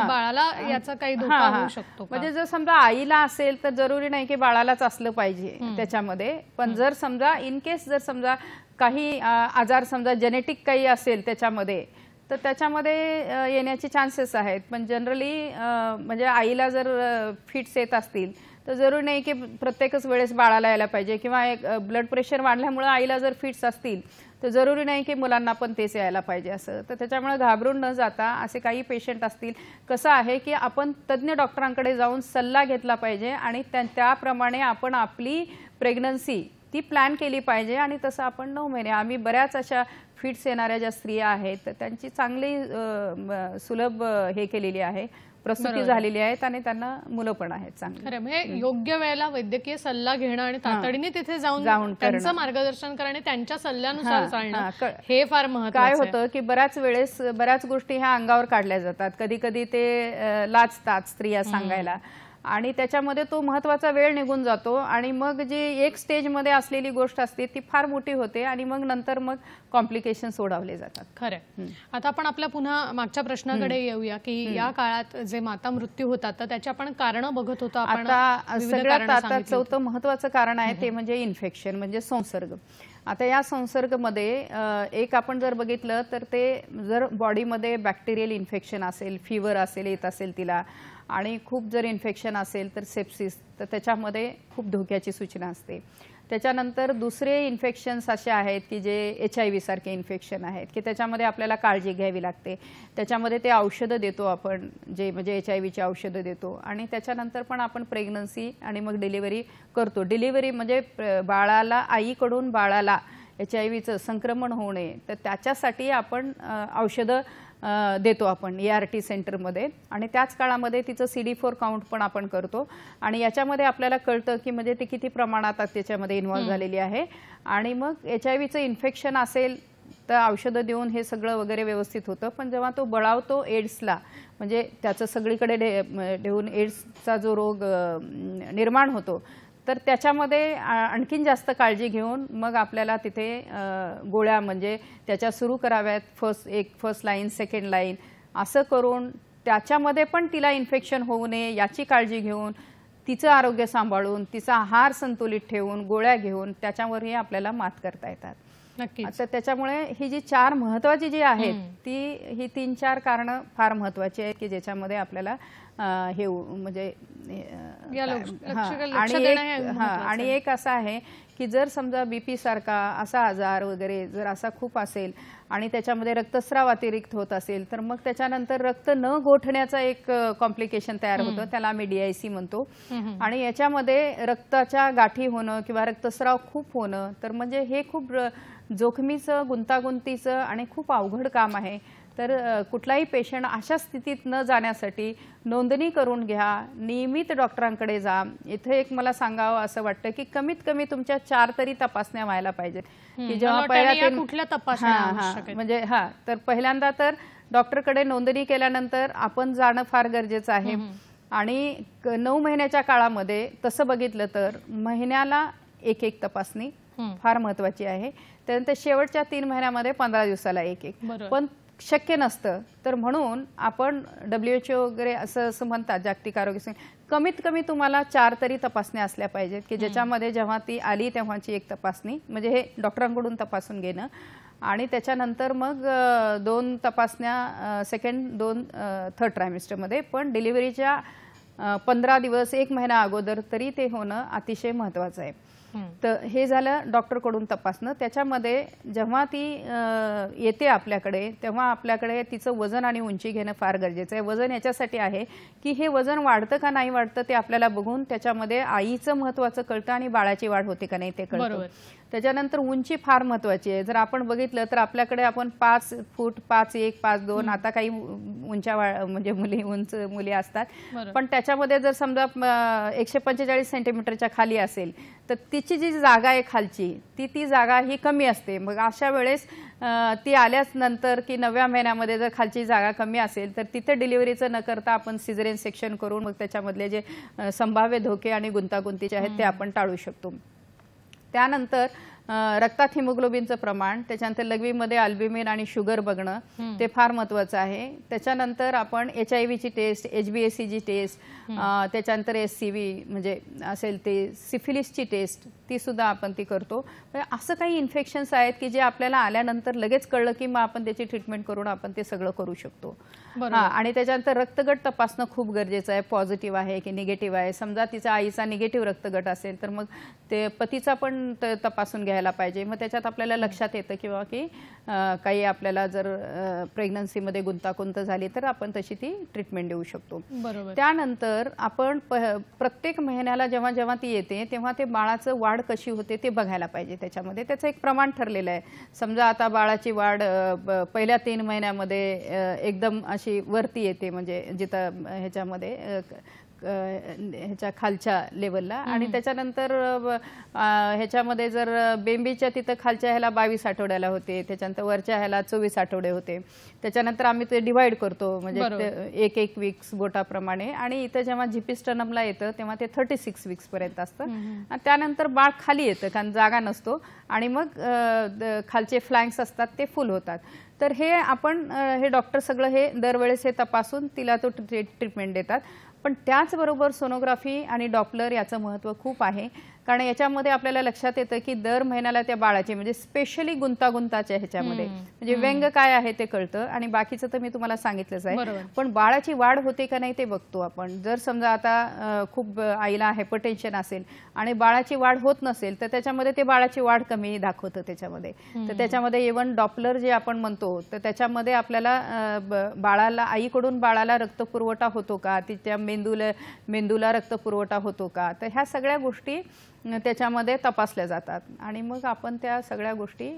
बाळाला याचा काही धोका होऊ शकतो म्हणजे जर समजा आईला असेल तर जरुरी नाही की बाळालाच असलं पाहिजे त्याच्यामध्ये पण जर समजा इन केस जर समजा काही आजार समजा जेनेटिक काही असेल त्याच्यामध्ये तर त्याच्यामध्ये येण्याचे चान्सेस आहेत पण जनरली म्हणजे आईला जर फिट्स येत असतील तर जरुरी नाही की प्रत्येकच वेळेस बाळाला यायला पाहिजे किंवा ब्लड प्रेशर वाढल्यामुळे आईला जर फिट्स असतील तर जरुरी नाही की मुलांना पण तेच यायला पाहिजे असं तर त्याच्यामुळे घाबरून न जाता असे काही पेशंट असतील कसं आहे की आपण तज्ज्ञ डॉक्टरांकडे जाऊन सल्ला घेतला पाहिजे आणि त्याप्रमाणे आपण आपली प्रेग्नन्सी ती प्लॅन केली पाहिजे आणि तसं आपण नऊ महिने आम्ही बऱ्याच अशा फिट्स येणाऱ्या ज्या स्त्रिया आहेत त्यांची चांगली सुलभ हे केलेली आहे प्रसूती झालेली आहेत आणि त्यांना मुलं पण आहेत चांगली म्हणजे योग्य वेळेला वैद्यकीय सल्ला घेणं आणि तातडीने तिथे जाऊन जाऊन त्यांचं मार्गदर्शन करणे त्यांच्या सल्ल्यानुसार चालणं हे फार काय होतं की बऱ्याच वेळेस बऱ्याच गोष्टी ह्या अंगावर काढल्या जातात कधी कधी ते लाचतात स्त्रिया सांगायला आणि त्याच्यामध्ये तो महत्त्वाचा वेळ निघून जातो आणि मग जी एक स्टेजमध्ये असलेली गोष्ट असते ती फार मोठी होते आणि मग नंतर मग कॉम्प्लिकेशन सोडवले जातात खरं आता आपण आपल्या पुन्हा मागच्या प्रश्नाकडे येऊया की या काळात जे माता मृत्यू होतात तर त्याची आपण कारण बघत होतो आता सगळ्यात आता चौथं महत्वाचं कारण आहे ते म्हणजे इन्फेक्शन म्हणजे संसर्ग आता या संसर्गमध्ये एक आपण जर बघितलं तर ते जर बॉडीमध्ये बॅक्टेरियल इन्फेक्शन असेल फिवर असेल येत असेल तिला आणि खूप जर इन्फेक्शन असेल तर सेप्सिस तर त्याच्यामध्ये खूप धोक्याची सूचना असते त्याच्यानंतर दुसरे इन्फेक्शन्स असे आहेत की जे एच आय सारखे इन्फेक्शन आहेत की त्याच्यामध्ये आपल्याला काळजी घ्यावी लागते त्याच्यामध्ये ते औषधं देतो आपण जे म्हणजे एच आय व्हीची औषधं देतो आणि त्याच्यानंतर पण आपण प्रेग्नन्सी आणि मग डिलिव्हरी करतो डिलिव्हरी म्हणजे बाळाला आईकडून बाळाला एच आय व्हीचं संक्रमण होणे तर त्याच्यासाठी आपण औषधं देतो आपण ए आर टी सेंटरमध्ये आणि त्याच काळामध्ये तिचं सी डी फोर काउंट पण आपण करतो आणि याच्यामध्ये आपल्याला कळतं की म्हणजे ती किती प्रमाणात त्याच्यामध्ये इन्वॉल्व्ह झालेली आहे आणि मग एच आय व्हीचं इन्फेक्शन असेल तर औषधं देऊन हे सगळं वगैरे व्यवस्थित होतं पण जेव्हा तो बळावतो एड्सला म्हणजे त्याचं सगळीकडे देऊन एड्सचा जो रोग निर्माण होतो तर त्याच्यामध्ये आणखीन जास्त काळजी घेऊन मग आपल्याला तिथे गोळ्या म्हणजे त्याच्या सुरू कराव्यात फर्स्ट एक फर्स्ट लाईन सेकंड लाईन असं करून त्याच्यामध्ये पण तिला इन्फेक्शन होऊ नये याची काळजी घेऊन तिचं आरोग्य सांभाळून तिचा आहार संतुलित ठेवून गोळ्या घेऊन त्याच्यावरही आपल्याला मात करता येतात तर त्याच्यामुळे ही जी चार महत्वाची जी आहेत ती ही तीन चार कारण फार महत्वाची आहेत की ज्याच्यामध्ये आपल्याला हे म्हणजे आणि एक असं आहे की जर समजा बीपी सारखा असा आजार वगैरे जर असा खूप असेल आणि त्याच्यामध्ये रक्तस्राव अतिरिक्त होत असेल तर मग त्याच्यानंतर रक्त न गोठण्याचा एक कॉम्प्लिकेशन तयार होतं त्याला आम्ही डीआयसी म्हणतो आणि याच्यामध्ये रक्ताच्या गाठी होणं किंवा रक्तस्राव खूप होणं तर म्हणजे हे खूप जोखमीचं गुंतागुंतीचं आणि खूप अवघड काम आहे तर कुठलाही पेशंट अशा स्थितीत न जाण्यासाठी नोंदणी करून घ्या नियमित डॉक्टरांकडे जा इथे एक मला सांगावं असं वाटतं की कमीत कमी तुमच्या चार तरी तपासण्या व्हायला पाहिजेत की जेव्हा पहिल्या कुठल्या तपासण्या म्हणजे हा तर पहिल्यांदा तर डॉक्टरकडे नोंदणी केल्यानंतर आपण जाणं फार गरजेचं आहे आणि नऊ महिन्याच्या काळामध्ये तसं बघितलं तर महिन्याला एक एक तपासणी फार महत्वाची आहे त्यानंतर शेवटच्या तीन महिन्यामध्ये पंधरा दिवसाला एक एक पण शक्य नसतं तर म्हणून आपण डब्ल्यू एच ओ वगैरे असं असं म्हणतात जागतिक आरोग्य कमीत कमी तुम्हाला चार तरी तपासण्या असल्या पाहिजेत की ज्याच्यामध्ये जेव्हा ती आली तेव्हाची एक तपासणी म्हणजे हे डॉक्टरांकडून तपासून घेणं आणि त्याच्यानंतर मग दोन तपासण्या सेकंड दोन थर्ड ट्रायमिस्टरमध्ये पण डिलिव्हरीच्या पंधरा दिवस एक महिना अगोदर तरी ते होणं अतिशय महत्त्वाचं आहे तर हे झालं डॉक्टरकडून तपासणं त्याच्यामध्ये जेव्हा ती येते आपल्याकडे तेव्हा आपल्याकडे तिचं वजन आणि उंची घेणं फार गरजेचं आहे वजन याच्यासाठी आहे की हे वजन वाढतं का नाही वाढतं ते आपल्याला बघून त्याच्यामध्ये आईचं महत्वाचं कळतं आणि बाळाची वाढ होते का नाही ते कळतं त्याच्यानंतर उंची फार महत्वाची आहे जर आपण बघितलं तर आपल्याकडे आपण पाच फूट पाच एक पाच दोन आता काही उंचा म्हणजे मुली उंच मुली असतात पण त्याच्यामध्ये जर समजा एकशे पंचेचाळीस सेंटीमीटरच्या खाली असेल तर तिची जी जागा आहे खालची ती ती जागा ही कमी असते मग अशा वेळेस ती आल्याच नंतर की नव्या महिन्यामध्ये जर खालची जागा कमी असेल तर तिथे डिलिव्हरीचं न करता आपण सिझरेन सेक्शन करून मग त्याच्यामधले जे संभाव्य धोके आणि गुंतागुंतीचे आहेत ते आपण टाळू शकतो त्यानंतर रक्तात हिमोग्लोबिनचं प्रमाण त्याच्यानंतर लघवीमध्ये अल्बिमिन आणि शुगर बघणं ते फार महत्वाचं आहे त्याच्यानंतर आपण एच आय व्हीची टेस्ट एच बी एस सीची टेस्ट त्याच्यानंतर एस सी व्ही म्हणजे असेल ते सिफिलिसची टेस्ट ती सुद्धा आपण ती करतो असं काही इन्फेक्शन्स आहेत की जे आपल्याला आल्यानंतर लगेच कळलं की मग आपण त्याची ट्रीटमेंट करून आपण ते सगळं करू शकतो आणि त्याच्यानंतर रक्तगट तपासणं खूप गरजेचं आहे पॉझिटिव्ह आहे की निगेटिव्ह आहे समजा तिचा आईचा निगेटिव्ह रक्तगट असेल तर मग ते पतीचा पण तपासून घ्यायला पाहिजे मग त्याच्यात आपल्याला लक्षात येतं किंवा की काही आपल्याला जर प्रेग्नन्सीमध्ये गुंतागुंत झाली तर आपण तशी ती ट्रीटमेंट देऊ शकतो त्यानंतर आपण प्रत्येक महिन्याला जेव्हा जेव्हा ती येते तेव्हा ते बाळाचं वाढ वाढ कशी होते ते बघायला पाहिजे त्याच्यामध्ये त्याचं एक प्रमाण ठरलेलं आहे समजा आता बाळाची वाढ पहिल्या तीन महिन्यामध्ये एकदम अशी वरती येते म्हणजे जिथं ह्याच्यामध्ये ह्याच्या खालच्या लेवलला आणि त्याच्यानंतर ह्याच्यामध्ये जर बेंबीच्या तिथं खालच्या ह्याला बावीस आठवड्याला होते त्याच्यानंतर वरच्या ह्याला चोवीस आठवडे होते त्याच्यानंतर आम्ही ते डिवाइड करतो म्हणजे एक एक वीक्स बोटाप्रमाणे आणि इथं जेव्हा झिपिस्टनमला येतं तेव्हा ते थर्टी सिक्स वीक्स पर्यंत असतं त्यानंतर बाळ खाली येतं कारण जागा नसतो आणि मग खालचे फ्लँक्स असतात ते फुल होतात तर हे आपण हे डॉक्टर सगळं हे दरवेळेस हे तपासून तिला तो ट्रीटमेंट देतात पण त्याचबरोबर सोनोग्राफी आणि डॉपलर याचं महत्त्व खूप आहे कारण याच्यामध्ये आपल्याला लक्षात येतं की दर महिन्याला त्या बाळाची म्हणजे स्पेशली गुंतागुंताच्या ह्याच्यामध्ये म्हणजे व्यंग काय आहे ते कळतं आणि बाकीचं तर मी तुम्हाला सांगितलंच आहे पण बाळाची वाढ होते का नाही ते बघतो आपण जर समजा आता खूप आईला हायपरटेन्शन असेल आणि बाळाची वाढ होत नसेल तर त्याच्यामध्ये ते बाळाची वाढ कमी दाखवतं त्याच्यामध्ये तर त्याच्यामध्ये इवन डॉपलर जे आपण म्हणतो तर त्याच्यामध्ये आपल्याला बाळाला आईकडून बाळाला रक्त पुरवठा होतो का तिच्या मेंदूला मेंदूला रक्त पुरवठा होतो का तर ह्या सगळ्या गोष्टी त्याच्यामध्ये तपासल्या जातात आणि मग आपण त्या सगळ्या गोष्टी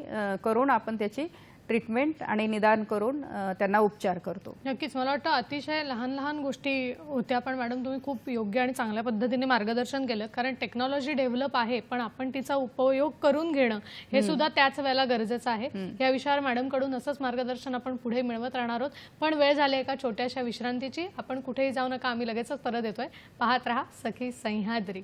करून आपण त्याची ट्रीटमेंट आणि निदान करून त्यांना उपचार करतो नक्कीच मला वाटतं अतिशय लहान लहान गोष्टी होत्या पण मॅडम तुम्ही खूप योग्य आणि चांगल्या पद्धतीने मार्गदर्शन केलं कारण टेक्नॉलॉजी डेव्हलप आहे पण आपण तिचा उपयोग करून घेणं हे सुद्धा त्याच वेळेला गरजेचं आहे या विषयावर मॅडमकडून असंच मार्गदर्शन आपण पुढे मिळवत राहणार आहोत पण वेळ झाली एका छोट्याशा विश्रांतीची आपण कुठेही जाऊ नका आम्ही लगेचच परत येतोय पाहत राहा सखी सह्याद्री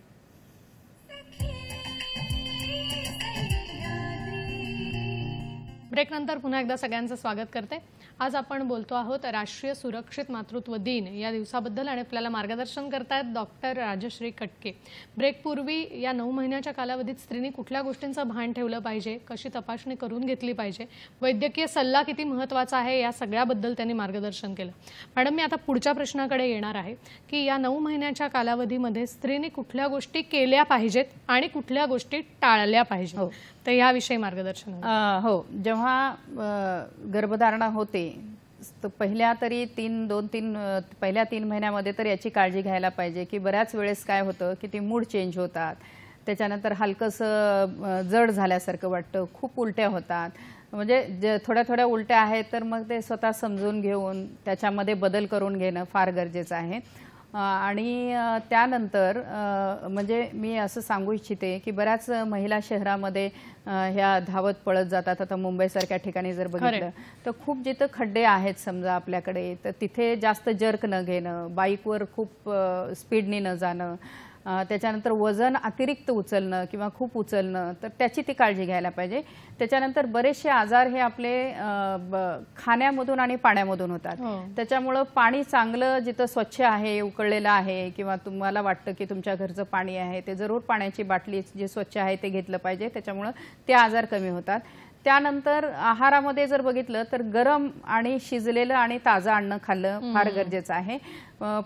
ब्रेकनंतर पुन्हा एकदा सगळ्यांचं स्वागत करते आज आपण बोलतो आहोत राष्ट्रीय सुरक्षित मातृत्व दिन या दिवसाबद्दल आणि आपल्याला मार्गदर्शन करतायत डॉक्टर राजश्री कटके ब्रेकपूर्वी या नऊ महिन्याच्या कालावधीत स्त्रीनी कुठल्या गोष्टींचं भान ठेवलं पाहिजे कशी तपासणी करून घेतली पाहिजे वैद्यकीय सल्ला किती महत्त्वाचा आहे या सगळ्याबद्दल त्यांनी मार्गदर्शन केलं मॅडम मी आता पुढच्या प्रश्नाकडे येणार आहे की या नऊ महिन्याच्या कालावधीमध्ये स्त्रीने कुठल्या गोष्टी केल्या पाहिजेत आणि कुठल्या गोष्टी टाळल्या पाहिजेत हो. तर याविषयी मार्गदर्शन हो जेव्हा गर्भधारणा होते पहिल्या तरी तीन दोन तीन पहिल्या तीन महिन्यामध्ये तर याची काळजी घ्यायला पाहिजे की बऱ्याच वेळेस काय होतं की ती मूड चेंज होतात त्याच्यानंतर हलकंसं जड झाल्यासारखं वाटतं खूप उलट्या होतात म्हणजे ज थोड्या थोड्या उलट्या आहेत तर मग ते स्वतः समजून घेऊन त्याच्यामध्ये बदल करून घेणं फार गरजेचं आहे आणि त्यानंतर म्हणजे मी असं सांगू इच्छिते की बऱ्याच महिला शहरामध्ये ह्या धावत पळत जातात आता मुंबईसारख्या ठिकाणी जर बघितलं तर खूप जिथं खड्डे आहेत समजा आपल्याकडे तर तिथे जास्त जर्क न घेणं बाईकवर खूप स्पीडने न जाणं त्याच्यानंतर वजन अतिरिक्त उचलणं किंवा खूप उचलणं तर त्याची ती काळजी घ्यायला पाहिजे त्याच्यानंतर बरेचसे आजार हे आपले खाण्यामधून आणि पाण्यामधून होतात हो. त्याच्यामुळं पाणी चांगलं जिथं स्वच्छ आहे उकळलेलं आहे किंवा तुम्हाला वाटतं की तुमच्या घरचं पाणी आहे ते जरूर पाण्याची बाटली जे स्वच्छ आहे ते घेतलं पाहिजे त्याच्यामुळं ते आजार कमी होतात त्यानंतर आहारामध्ये जर बघितलं तर गरम आणि शिजलेलं आणि ताजं अन्न खाल्लं फार गरजेचं आहे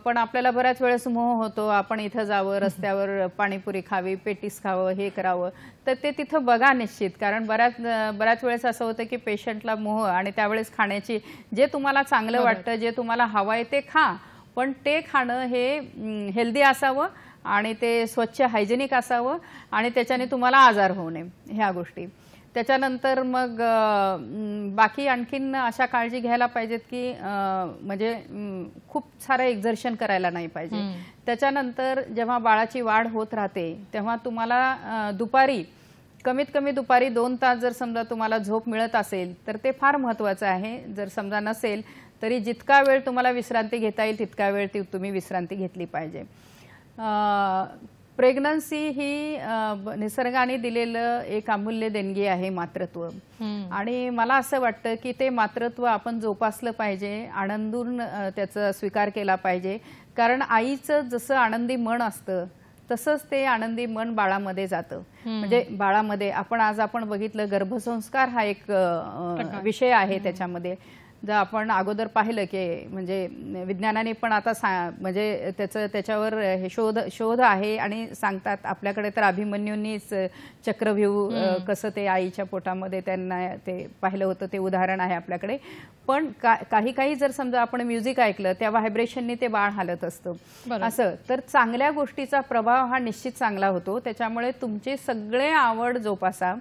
पण आपल्याला बऱ्याच वेळेस मोह होतो आपण इथं जावं रस्त्यावर पाणीपुरी खावी पेटीस खावं हे करावं तर ते तिथं बघा निश्चित कारण बऱ्याच बऱ्याच वेळेस असं होतं की पेशंटला मोह आणि त्यावेळेस खाण्याची जे तुम्हाला चांगलं वाटतं जे तुम्हाला हवं आहे ते खा पण ते खाणं हे हेल्दी असावं आणि ते स्वच्छ हायजेनिक असावं आणि त्याच्याने तुम्हाला आजार होऊ नये ह्या गोष्टी त्याच्यानंतर मग बाकी आणखीन अशा काळजी घ्यायला पाहिजेत की म्हणजे खूप सारं एक्झर्शन करायला नाही पाहिजे त्याच्यानंतर जेव्हा बाळाची वाढ होत राहते तेव्हा तुम्हाला दुपारी कमीत कमी दुपारी दोन तास जर समजा तुम्हाला झोप मिळत असेल तर ते फार महत्वाचं आहे जर समजा नसेल तरी जितका वेळ तुम्हाला विश्रांती घेता येईल तितका वेळ ती तुम्ही विश्रांती घेतली पाहिजे प्रेग्नन्सी ही निसर्गाने दिलेलं एक अमूल्य देणगी आहे मातृत्व आणि मला असं वाटतं की ते मातृत्व आपण जोपासलं पाहिजे आनंदून त्याचा स्वीकार केला पाहिजे कारण आईचं जसं आनंदी मन असतं तसंच ते आनंदी मन बाळामध्ये जातं म्हणजे बाळामध्ये आपण आज आपण बघितलं गर्भसंस्कार हा एक विषय आहे त्याच्यामध्ये जर आपण अगोदर पाहिलं की म्हणजे विज्ञानाने पण आता म्हणजे त्याचं त्याच्यावर हे शोध शोध आहे आणि सांगतात आपल्याकडे तर अभिमन्यूंनीच चक्रव्यू कसं ते आईच्या पोटामध्ये त्यांना ते पाहिलं होतं ते उदाहरण आहे आपल्याकडे पण काही काही जर समजा आपण म्युझिक ऐकलं त्या व्हायब्रेशननी ते बाळ हालत असतं असं तर चांगल्या गोष्टीचा प्रभाव हा निश्चित चांगला होतो त्याच्यामुळे तुमचे सगळे आवड जोपासा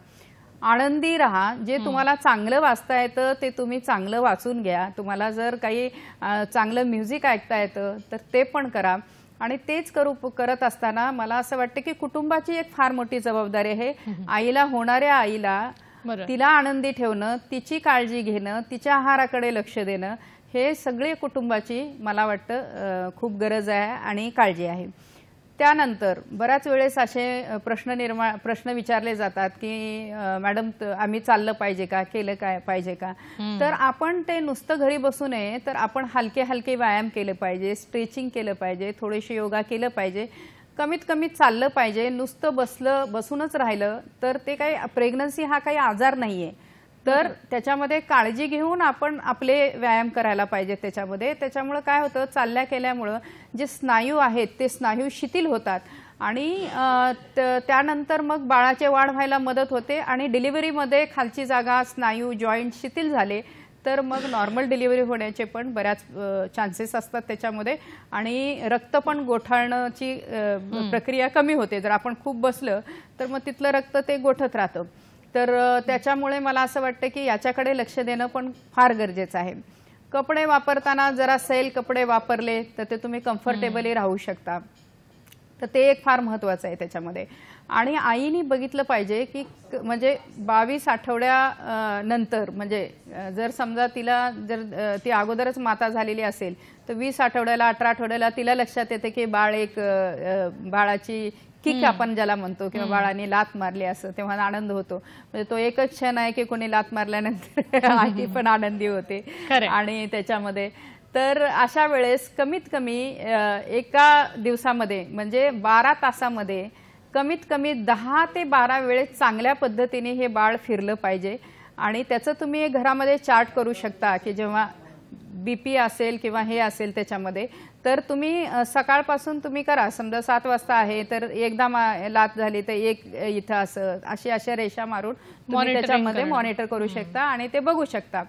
आनंदी राहा जे तुम्हाला चांगलं वाचता येतं ते तुम्ही चांगलं वाचून घ्या तुम्हाला जर काही चांगलं म्युझिक ऐकता येतं तर ते पण करा आणि तेच करू करत असताना मला असं वाटतं की कुटुंबाची एक फार मोठी जबाबदारी आहे आईला होणाऱ्या आईला तिला आनंदी ठेवणं तिची काळजी घेणं तिच्या आहाराकडे लक्ष देणं हे सगळे कुटुंबाची मला वाटतं खूप गरज आहे आणि काळजी आहे त्यानंतर बऱ्याच वेळेस असे प्रश्न निर्माण प्रश्न विचारले जातात की मॅडम आम्ही चाललं पाहिजे का केलं काय पाहिजे का तर आपण ते नुसतं घरी बसू नये तर आपण हलके हलके व्यायाम केले पाहिजे स्ट्रेचिंग केलं पाहिजे थोडेसे योगा केलं पाहिजे कमीत कमी चाललं पाहिजे नुसतं बसलं बसूनच राहिलं तर ते काही प्रेग्नन्सी हा काही आजार नाहीये तर त्याच्यामध्ये काळजी घेऊन आपण आपले व्यायाम करायला पाहिजे त्याच्यामध्ये त्याच्यामुळं काय होतं चालल्या केल्यामुळं जे स्नायू आहेत ते स्नायू शिथिल होतात आणि त्यानंतर मग बाळाचे वाढ व्हायला मदत होते आणि डिलिव्हरीमध्ये खालची जागा स्नायू जॉईंट शिथिल झाले तर मग नॉर्मल डिलिव्हरी होण्याचे पण बऱ्याच चान्सेस असतात त्याच्यामध्ये आणि रक्त पण गोठाळण्याची प्रक्रिया कमी होते जर आपण खूप बसलं तर मग तिथलं रक्त ते गोठत राहतं तर त्याच्यामुळे मला असं वाटतं की याच्याकडे लक्ष देणं पण फार गरजेचं आहे कपडे वापरताना जरा सैल कपडे वापरले तर ते तुम्ही कम्फर्टेबली राहू शकता तर ते एक फार महत्त्वाचं आहे त्याच्यामध्ये आणि आईने बघितलं पाहिजे की म्हणजे बावीस आठवड्या नंतर म्हणजे जर समजा तिला जर ती अगोदरच माता झालेली असेल तर वीस आठवड्याला अठरा आठवड्याला तिला लक्षात येते की बाळ एक बाळाची किक आपण ज्याला म्हणतो किंवा बाळाने लात मारली असं तेव्हा आनंद होतो म्हणजे तो एकच क्षण आहे की कोणी लात मारल्यानंतर आई पण आनंदी होते आणि त्याच्यामध्ये तर अशा वेळेस कमीत कमी एका दिवसामध्ये म्हणजे बारा तासामध्ये कमीत कमी दहा ते बारा वेळेस चांगल्या पद्धतीने हे बाळ फिरलं पाहिजे आणि त्याचं तुम्ही घरामध्ये चार्ट करू शकता की जेव्हा बीपी असेल किंवा हे असेल त्याच्यामध्ये तर तुम्ही सकाळपासून तुम्ही करा समजा सात वाजता आहे तर एकदा लात झाली तर एक इथं असं अशी अशा रेषा मारून तुम्ही त्याच्यामध्ये मॉनिटर करू शकता आणि ते बघू शकता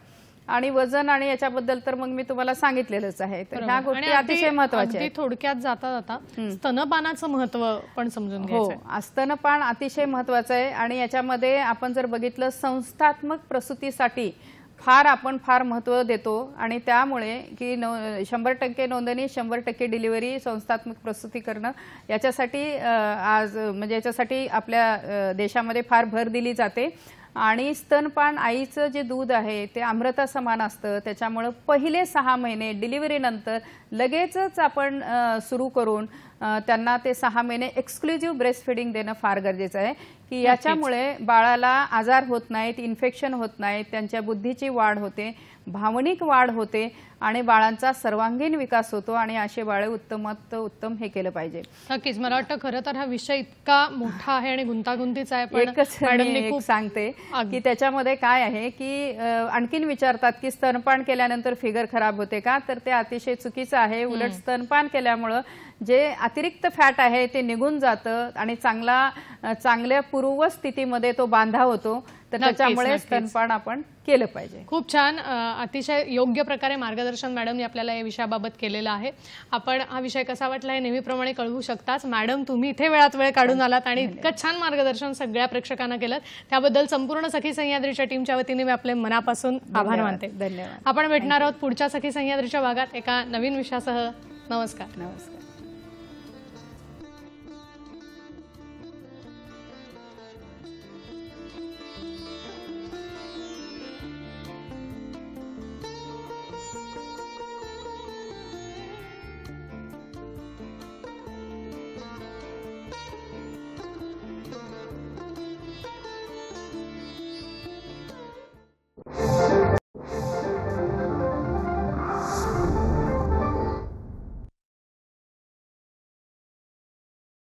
आणि वजन आणि याच्याबद्दल तर मग मी तुम्हाला सांगितलेलंच आहे तर ह्या गोष्टी अतिशय महत्वाच्या थोडक्यात जाता जाता स्तनपानाचं महत्व पण समजून हो स्तनपान अतिशय महत्वाचं आहे आणि याच्यामध्ये आपण जर बघितलं संस्थात्मक प्रसूतीसाठी फार आपण फार महत्त्व देतो आणि त्यामुळे की नो शंभर टक्के नोंदणी शंभर टक्के डिलिव्हरी संस्थात्मक प्रस्तुती करणं याच्यासाठी आज म्हणजे याच्यासाठी आपल्या देशामध्ये फार भर दिली जाते आणि स्तनपान आईचं जे दूध आहे ते अमृता समान असतं त्याच्यामुळं पहिले सहा महिने डिलिव्हरीनंतर लगेचच आपण सुरू करून त्यांना ते सहा महिने एक्सक्लुझिव्ह ब्रेस्ट फिडिंग देणं फार गरजेचं आहे की याच्यामुळे बाळाला आजार होत नाहीत इन्फेक्शन होत नाहीत त्यांच्या बुद्धीची वाढ होते भावनिक वाढ होते आणि बाळांचा सर्वांगीण विकास होतो आणि असे बाळे उत्तमात उत्तम हे केलं पाहिजे नक्कीच मला वाटतं खरं तर हा विषय इतका मोठा आहे आणि गुंतागुंतीचा आहे एकच मी सांगते की त्याच्यामध्ये काय आहे की आणखीन विचारतात की स्तनपान केल्यानंतर फिगर खराब होते का तर ते अतिशय चुकीचं आहे उलट स्तनपान केल्यामुळं जे अतिरिक्त फॅट आहे ते निघून जातं आणि चांगला चांगल्या पूर्व स्थितीमध्ये तो बांधा होतो तर त्याच्यामुळे स्तनपान आपण केलं पाहिजे खूप छान अतिशय योग्य प्रकारे मार्गदर्शन मॅडमने आपल्याला या विषयाबाबत केलेलं आहे आपण हा विषय कसा वाटला हे नेहमीप्रमाणे कळवू शकताच मॅडम तुम्ही इथे वेळात वेळ काढून आलात आणि इतकं छान मार्गदर्शन सगळ्या प्रेक्षकांना केलं त्याबद्दल संपूर्ण सखी सह्याद्रीच्या टीमच्या वतीने मी आपले मनापासून आभार मानते धन्यवाद आपण भेटणार आहोत पुढच्या सखी सह्याद्रीच्या भागात एका नवीन विषयासह नमस्कार नमस्कार